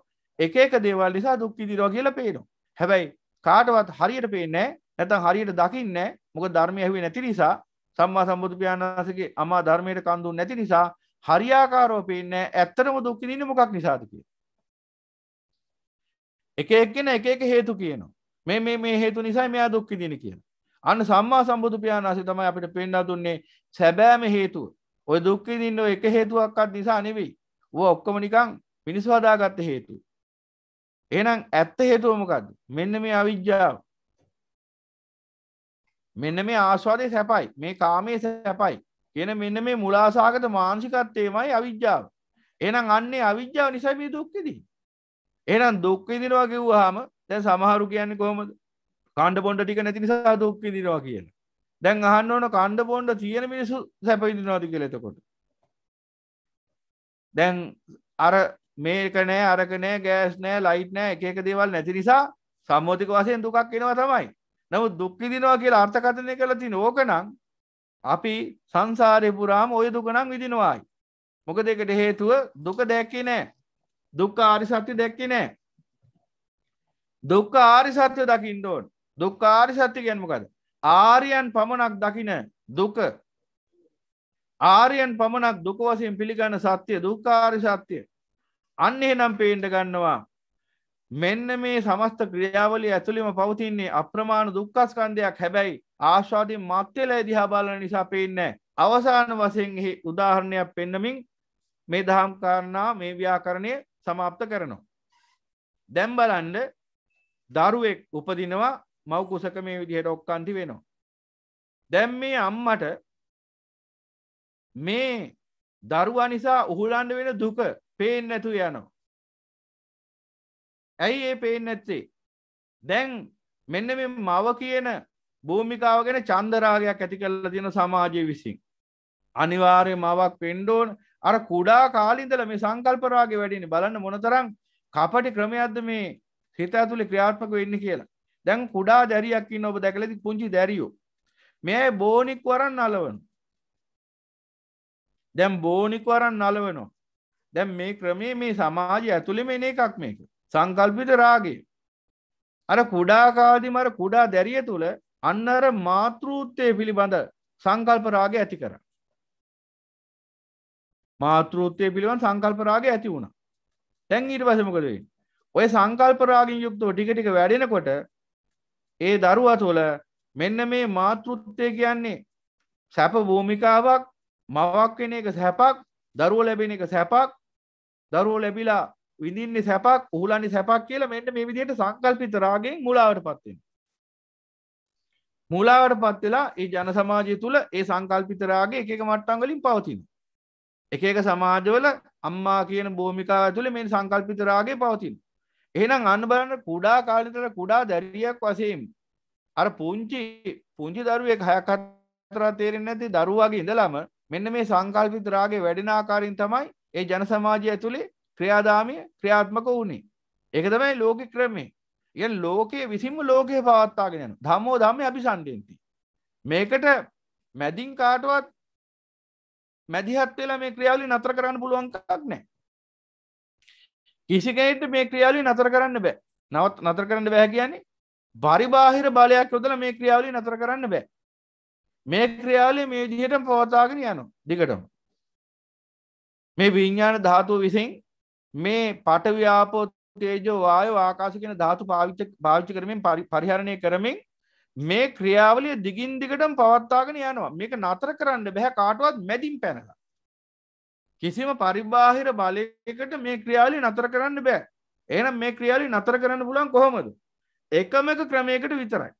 එක එක දේවල් නිසා දුක්විදිරවා කියලා පේනවා හැබැයි කාටවත් හරියට පේනෑ නැතන් හරියට දකින්න මොක ධර්මය ඇහුවේ නැති නිසා සම්මා සම්බුදු පියාණසගේ අමා ධර්මයට කන්දුන් නැති නිසා හරියාකාරෝ පේනෑ ඇත්තටම දුක්කිනන්න මොකක් නිසාතිකය එක එක්ගෙන එක එක හේතු කියනවා මේ මේ මේ හේතු නිසා මෙයා දුක්කිදින කියන අන්න සම්මා සම්බුදු පියාණසි තමයි අපිට පෙන්ඩා දුන්නේ සැබෑම හේතුව ඔය දුක්කිදින්න එක හේතුවක්කත් නිසා නෙවෙයි ව ඔක්කම නිකං පිනිස්වාදාගත්ත හේතු එනම් ඇත්ත හේතුවමකක්ද මෙන්න මේ අවිද්‍යාව මෙන්න මේ ආස්වාදය සැපයි මේ කාමය සැපයි එන මෙන්න මේ මුලාසාගත මාංසිකත්තේමයි අවිද්‍යාව. එනම් අන්නේ අවිද්‍යාව නිසා මේ දුක්කෙදී. එනම් දුක්විදිනවා කිව්වාහම දැන් සමහරු කියන්නේ කොහොමද කණ්ඩ පොන්ඩ ටික නැති නිසා දුක්විදිනවා කියන. දැන් අහන්න ඕන කණ්ඩ පොන්ඩ තියෙන මිනිසු සැපවිදිනවාද කියලා එතකොට. දැන් අර මේක නෑ අරක නෑ ගෑස් නෑ ලයිට් නෑ එක එක දේවල් නැති නිසා සම්මෝතික වශයෙන් දුකක් එනවා තමයි. නමුත් දුක්විදිනවා කියලා අර්ථකථනය කරලා තියෙන ඕකනම් අපි සංසාරය පුරාම ඔය දුකනම් විදිනවායි. මොක දෙකට හේතුව දුක දැක්කේ නෑ දුක්ක ආරි සත්‍ය දැක්කේ නෑ. දුක්ක ආරි සත්‍යය දකිින් ඩෝන් දුක්ක ආරි සත්‍ය ගැන්මකද. ආරියන් පමණක් දකින දුක ආරියන් පමණක් දුක වසයෙන් පිළිගන්න සත්‍යය දුක්කාරි සත්‍යය අන්නේ නම් පේන්ට ගන්නවා මෙන්න මේ සමස්ත ක්‍රියාවලිය ඇතුළෙම පවතින්නේ අප්‍රමාණ දුක්ඛස්කන්ධයක් හැබැයි ආශාදී මත්වෙලා දිහා බලන නිසා පේන්නේ අවසාන වශයෙන් එහි උදාහරණයක් පෙන්නමින් මේ දහම් කාරණා මේ ව්‍යාකරණය સમાપ્ત කරනවා දැන් බලන්න දරුවෙක් උපදිනවා මව් කුසක මේ විදිහට ඔක්කාන්ති වෙනවා දැන් මේ අම්මට මේ දරුවා නිසා උහුලන්න වෙන දුක පේන්නේ නැතු යනවා ඇයි ඒ පේෙන් නැත්තේ දැන් මෙන්න මෙ මව කියන භූමිකාව ගැන චන්දරාගයක් ඇති කරල තියෙන සමාජය විසින් අනිවාර්ය මවක් පෙන්ඩෝන් අර කුඩා කාලින්දල මේ සංකල්පරාගේ වැඩිනි බලන්න මොනතරං කපටි ක්‍රමයක්ද මේ සිත ඇතුළි ක්‍රියාත්මක වෙන්න කියලා දැන් කුඩා දැරියක් ඉන්න ඔබ දැකලති පුංචි දැරියෝ මේ බෝනික් වරන් නලවන දැම් බෝනික් වරන් නලවනවා දැම් මේ ක්‍රමේ මේ සමාජය ඇතුළෙම එන එකක් මේක සංකල්පිත රාගේ අර කුඩාකාදී මර කුඩා දැරිය තුළ අන්නර මාතෘත්තය පිළිබඳ සංකල්පරාග ඇති කර මාතෘත්තය පිළිබඳ සංකල්පරාග ඇති වුණ තැන් ඊට පසමකදේ ඔය සංකල්පරාගින් යුක්තව ටිකටික වැඩෙනකොට ඒ දරුවා තුළ මෙන්න මේ මාතෘත්තය කියන්නේ සැප භූමිකාවක් මවක් වෙන එක සැපක් දරුව ලැබෙන එක සැපක් දරුව ලැබිලා විඳින්නේ සැපක් උහුලන්නේ සැපක් කියලා මෙන්න මේ විදිහට සංකල්පිත රාගයෙන් මුලාවටපත් වෙනවා. මුලාවටපත් වෙලා ඒ ජන සමාජය තුල ඒ සංකල්පිත රාගය එක එක මට්ටම් වලින් පවතිනවා. එක එක සමාජවල අම්මා කියන භූමිකාව ඇතුලේ මේ සංකල්පිත රාගය පවතිනවා. එහෙනම් අන්න බලන්න කුඩා කාලේ ඉඳලා කුඩා දැරියක් වශයෙන් අර පුංචි පුංචි දරුවෙක් හයක් හතරක් තේරෙන්නේ නැති දරුවාගේ ඉඳලම මෙන්න මේ සංකල්පිත රාගය වැඩෙන ආකාරයෙන් තමයි ඒ ජන සමාජය ඇතුලේ ක්‍රියාදාමය ක්‍රියාත්මක වුණේ ඒක තමයි ලෝක ක්‍රමේ ය ලෝකයේ විසිම ලෝකය පවත්තාගෙන යන දම්මෝ දම අපි සන්ඩෙන්ති මේකට මැදින් කාටවත් මැදිහත් වෙලා මේ ක්‍රියාවලි නතර කරන්න පුළුවන් කක් නෑ කිසිකෙට මේ ක්‍රියාවලි නතර කරන්න බෑ නවත් නතර කරන්න බැහැ කියන්නේ බරිබාහිර බලයක් යොදල මේ ක්‍රියාවලි නතර කරන්න බෑ මේ ක්‍රියාවලි මේ දිහට පවතාගෙන යනු දිගටම මේ විඤ්ඥාන ධාතුව විසින් මේ පටව්‍යාපෝ තේජෝ වායෝ ආකාශ කියන ධාතු පාවිච්ච පාවිච්චි කරමින් පරිහරණය කරමින් මේ ක්‍රියාවලිය දිගින් දිගටම පවත්වාගෙන යනවා මේක නතර කරන්න බැහැ කාටවත් මැදින් පැනලා කිසිම පරිබාහිර බලයකට මේ ක්‍රියාවලිය නතර කරන්න බෑ එහෙනම් මේ ක්‍රියාවලිය නතර කරන්න පුළුවන් කොහොමද එකම එක ක්‍රමයකට විතරයි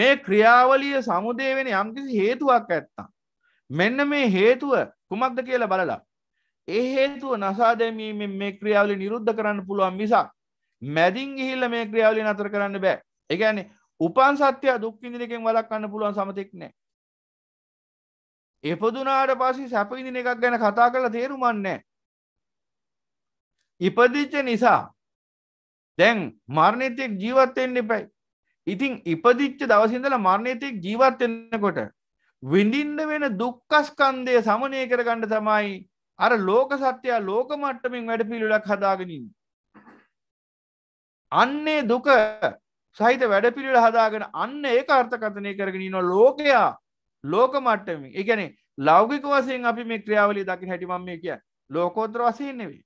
මේ ක්‍රියාවලිය සමුදේ වෙන යම්කිසි හේතුවක් ඇත්තම් මෙන්න මේ හේතුව කුමක්ද කියලා බලලා ඒ හේතුව නසා දැමීමෙන් මේ ක්‍රියාවලි නිරුද්ධ කරන්න පුළුවන් මිසා මැදින් ගිහිල්ල මේ ක්‍රියාවලි නතර කරන්න බෑ එකන්නේ උපන් සත්‍යය දුක්කිදිනකෙන් වලක්න්න පුළුවන් සමතෙක් නෑ එපදුනාට පස්සේ සැපවිදින එකක් ගැන කතා කරලා තේරුමන්නේ ඉපදිච්ච නිසා දැන් මරණතෙක් ජීවත්වෙන්න එපයි ඉතිං ඉපදිච්ච දවසිඳල මරණතෙක් ජීවත්වෙන්නකොට විඳින්න වෙන දුක්කස්කන්දය සමනය කරගන්න තමයි අර ලෝක සත්‍යයා ලෝක මට්ටමින් වැඩ පිළිලක් හදාගෙනින්. අන්නේ දුක සහිත වැඩ පිළිල හදාගෙන අන්න ඒ අර්ථකථනය කරගෙන නො ලෝකයා ලෝක මට්ටමින් එකන ලෞගික වසයෙන් අපි මේ ක්‍රියාවලි දකි හැටිමම් මේ කිය ලෝකෝත්‍ර වසයෙන් නෙවේ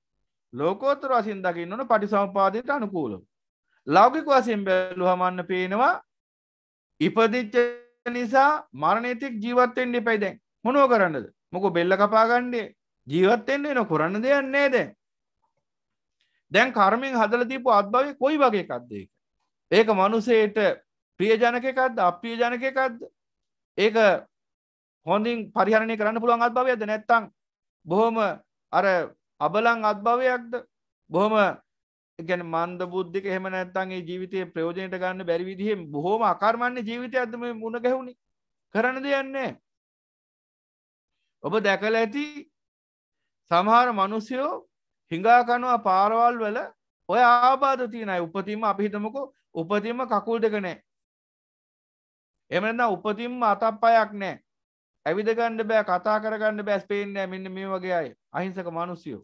ලෝකෝත්‍ර වසින් දකින්න ඕන පටි සමපාදයට අනුකූල ලෞගික වසයෙන් බැලුහමන්න පේනවා ඉපදිච්ච නිසා මරණයතික් ජීවත්තෙන්ඩි පැයිදැන් මොනෝ කරන්නද මොක බෙල්ල කපාගණ්ඩේ ජීවත්තෙන්න්න එන කොරන්න දෙයක් නෑ දැන් දැන් කර්මෙන් හදල තිීපු අත්භාවය කොයි වගේ කද්දේක ඒක මනුසේට ප්‍රියජනකකක්ද අපිය ජනකකක්ද ඒක හොඳින් පරිහරණය කරන්න පුළුවන් අත්භාවයද නැත්තං බොහොම අර අබලං අත්භාවයක්ද බොහොම ගැන මන්ද බුද්ධික එහෙම නැත්තන්ගේ ජීවිතය ප්‍රයෝජනයට ගන්න බැරි විදිහෙම බොහොම අකර්මන්න ජීවිතය අදම මුණ ගැහුණි කරන දෙයන්නේ ඔබ දැකල ඇති සමහර මනුස්සයෝ හිඟාකනවා පාරවල් වල ඔය ආබාධ තියනයි උපතින්ම අපිහිතමක උපතින්ම කකුල් දෙක නෑ එමන උපතින්ම අතප්පයක් නෑ ඇවිදගන්න බෑ කතා කරගන්න බැස් පේෙන්නෑ මෙන්න මේ වගේ අයි අහිංසක මනුස්සියෝ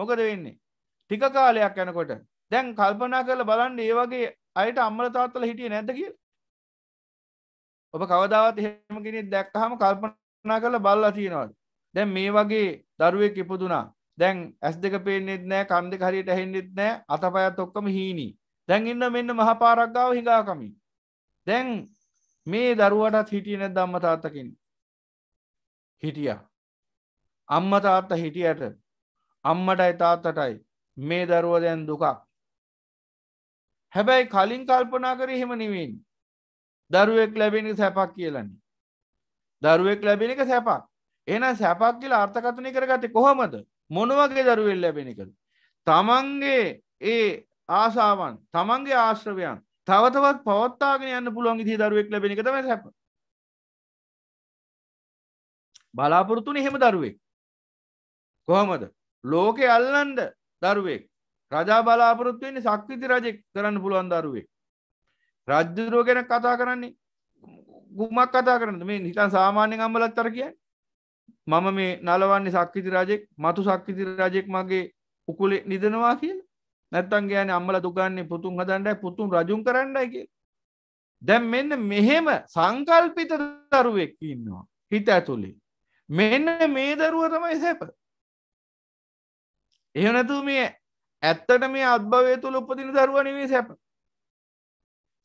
මොකද වෙන්නේ ටික කාලයක් යනකොට දැන් කල්පනා කරල බලන්න ඒ වගේ අයට අම්මල තාත්තල හිටිය නැද කිය ඔබ කවදාවත් එහෙමගෙනෙ දැක්කහම කල්පනා කරල බල්ලා තියෙනවට දැන් මේ වගේ දරුවෙක් ඉපදුනා දැන් ඇස් දෙක පේනෙත් නෑ කන් දෙක හරියට ඇහෙන්නෙත් නෑ අතපයත් ඔක්කම හීනී දැන් ඉන්න මෙන්න මහ පාරක්ගාව හිඟාකමින් දැන් මේ දරුවටත් හිටිය නැ දම්ම තාත්තකින් හිටිය අම්ම තාත්ත හිටියට අම්මටයි තාත්තටයි මේ දරුව දැන් දුකක් හැබැයි කලින් කල්පනා කර හෙම නිවෙන් දරුවෙක් ලැබෙන සැපක් කියලන්නේ දරුවෙක් ලැබෙන එක සැපක් එන සැපක් කියලා අර්ථකථනය කරගත්තේ කොහොමද මොනවගේ දරුවෙල් ලැබෙන එකද තමන්ගේ ඒ ආසාවන් තමන්ගේ ආශ්‍රවයන් තවතවත් පවත්තාගෙන යන්න පුළුවන් ඉදි දරුවෙක් ලැබෙන එක තමයි සැප බලාපොරොත්තුනේ එහෙම දරුවෙක් කොහොමද ලෝකේ අල්ලන්ඩ දරුවෙක් රජා බලාපොරොත්තු වෙන්නේ ශක්තිති රජෙක් කරන්න පුළුවන් දරුවෙක් රජ්ජුරුව ගැන කතා කරන්නේ ගුමක් කතා කරන්න මේ නිතන් සාමාන්‍ය අම්බලත් තර කියන්නේ මම මේ නලවන්නේ සක්විති රජෙක් මතු සක්විති රජෙක් මගේ උකුලේ නිදනවා කියල නැත්තන් ගෑන අම්මල දුගන්නේ පුතුන් හදන්ඩයි පුතුන් රජුම් කරන්නයි කිය දැම් මෙන්න මෙහෙම සංකල්පිත දරුවෙක් ඉන්නවා හිත ඇතුළේ මෙන්න මේ දරුව තමයි සැප එහනැතු මේ ඇත්තට මේ අත්භවය තුළ උපදින දරුවනවේ සැප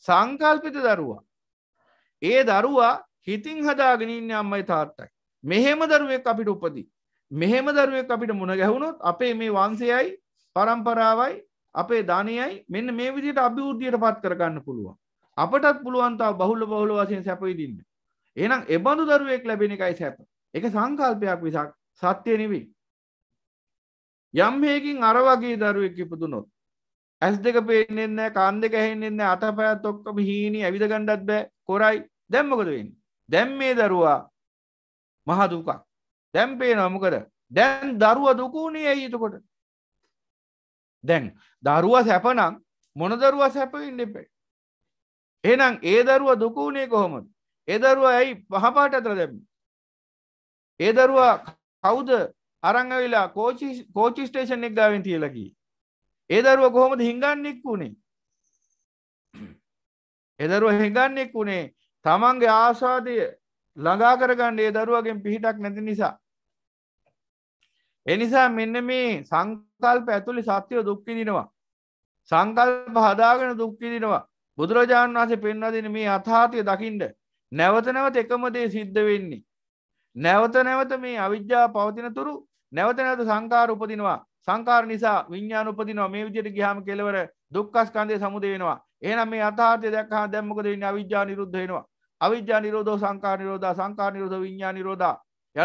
සංකල්පිත දරුවා ඒ දරුවා හිතින් හදාගෙනන්න අම්මයි තාත්තයි මෙහෙම දරුවෙක් අපිට උපදී මෙහෙම දරුවෙක් අපිට මුණ ගැහුණොත් අපේ මේ වන්සයයි පරම්පරාවයි අපේ ධනයයි මෙන්න මේ විදිට අභිවෘද්ධියට පත් කරගන්න පුළුවන් අපටත් පුළුවන්තාව බහුල බහුල වසයෙන් සැපයිදින්න එනම් එබඳු දරුවෙක් ලැබෙන එකයි සැප එක සංකල්පයක් විසක් සත්‍යය නෙවී යම් හයකින් අර වගේ දරුවෙක් ඉපදුනොත් ඇස් දෙක පේනෙන්න කන් දෙක හෙන්නෙන්න අතපයත් ඔක්කම හීනී ඇවිද ගණ්ඩත් බෑ කොරයි දැම්මකද වෙන්න දැම් මේ දරුවා මහ දුකක් දැන් පේනවා මොකද දැන් දරුවා දුකුණේ ඇයි එතකොට දැන් දරුවා සැපනම් මොන දරුවා සැපවෙන්න එපේ එහෙනම් ඒ දරුවා දුකුණේ කොහොමද ඒ දරුවා ඇයි පහපාට අතර දැම්මේ ඒ දරුවා කවුද අරන් ඇවිලා කෝචි කෝචි ස්ටේෂන් එක ගාවෙන් තියලා ගියේ ඒ දරුවා කොහොමද හිඟන්නේක් වුණේ ඒ දරුවා හිඟන්නේක් වුණේ තමන්ගේ ආසාදය ළඟා කරගන්න ඒ දරුවගෙන් පිහිටක් නැති නිසා. එනිසා මෙන්න මේ සංකල්ප ඇතුළි සත්‍යය දුක්කිදිනවා. සංකල්ප හදාගෙන දුක්කිදිනවා. බුදුරජාණන් වහසේ පෙන්වදින මේ අතාතිය දකිින්ට නැවත නැවත එකමදේ සිද්ධ වෙන්නේ. නැවත නැවත මේ අවිද්‍යා පවතින තුරු නැවත නැවත සංකාර උපදිනවා සංකාර නිසා විඤ්ඥාන උපදිනවා මේ විදියට ගිහාම කෙලවර දුක්කස්කන්දය සමුද වෙනවා එහනම් මේ අතාර්ය දැක්හ දැම්මකද වින්න අවිද්‍යා නිරුද්ධ වෙනවා අවිද්‍යා නිරෝධෝ සංකා නිරෝධ සංකා නිරෝධ විඤ්ඥා නිරෝධා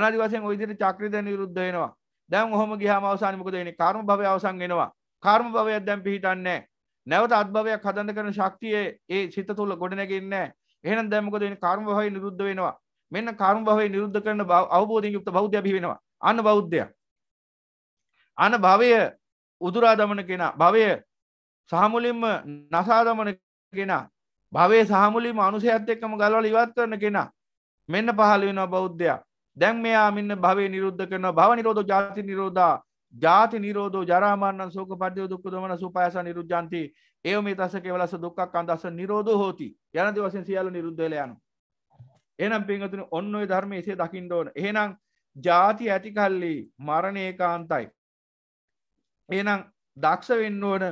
යනදි වසෙන් ඔයිදිට චක්‍රද නිරුද්ධ වෙනවා දැන් ඔහොම ගිහාම අවසාන මොකද වෙන්නේ කර්ම භවය අවසන් වෙනවා කර්ම භවයක් දැන් පිහිටන්නේ නැවත අත්භවයක් හදන්න කරන ශක්තිය ඒ සිත තුල ගොඩනැගෙන්නේ නැහැ එහෙනම් දැන් මොකද වෙන්නේ කර්ම භවය නිරුද්ධ වෙනවා මෙන්න කර්ම භවය නිරුද්ධ කරන අවබෝධයෙන් යුක්ත බෞද්ධය බිහි වෙනවා අන්න බෞද්ධය අන භවය උදුරා දමන කෙනා භවය සහමුලින්ම නසා දමන කෙනා භවේ සහමුලි මනුසයත් එක්කම ගලවල ඉවත් කරන කෙනා මෙන්න පහළ වෙනවා බෞද්ධයා දැන් මෙයා මෙන්න භවේ නිරුද්ධ කරනවා භව නිරෝධෝ ජාති නිරෝධා ජාති නිරෝධෝ ජරාමරණ ශෝක පරිදේව දුක්ඛ දමන සුපායස නිරුද්ධාන්ති ඒව මේ තස කෙවලස දුක්ඛ කන්දස නිරෝධෝ හෝති යන දවසෙන් සියල්ල නිරුද්ධ වෙලා යනවා එහෙනම් පින්වතුනි ඔන්න ඔය ධර්මයේ එසේ දකින්න ඕන එහෙනම් ජාති ඇති කල්ලි මරණ ඒකාන්තයි එහෙනම් දක්ෂ වෙන්න ඕන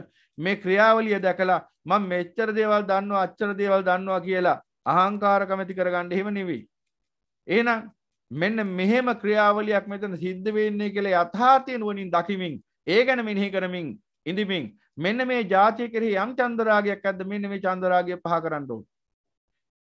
මේ ක්‍රියාවලිය දැකලා මං මෙච්චර දේවල් දන්නවා අච්චර දේවල් දන්නවා කියලා අහංකාරකම ඇති කරගන්න එහෙම නෙවෙයි. එහෙනම් මෙන්න මෙහෙම ක්‍රියාවලියක් මෙතන සිද්ධ වෙන්නේ කියලා යථාර්ථය නුවණින් දකිමින් ඒ ගැන මෙනෙහි කරමින් ඉඳිමින් මෙන්න මේ જાතිය කෙරෙහි යම් චන්දරාගයක් ඇද්ද මෙන්න මේ චන්දරාගය පහ කරන්න ඕන.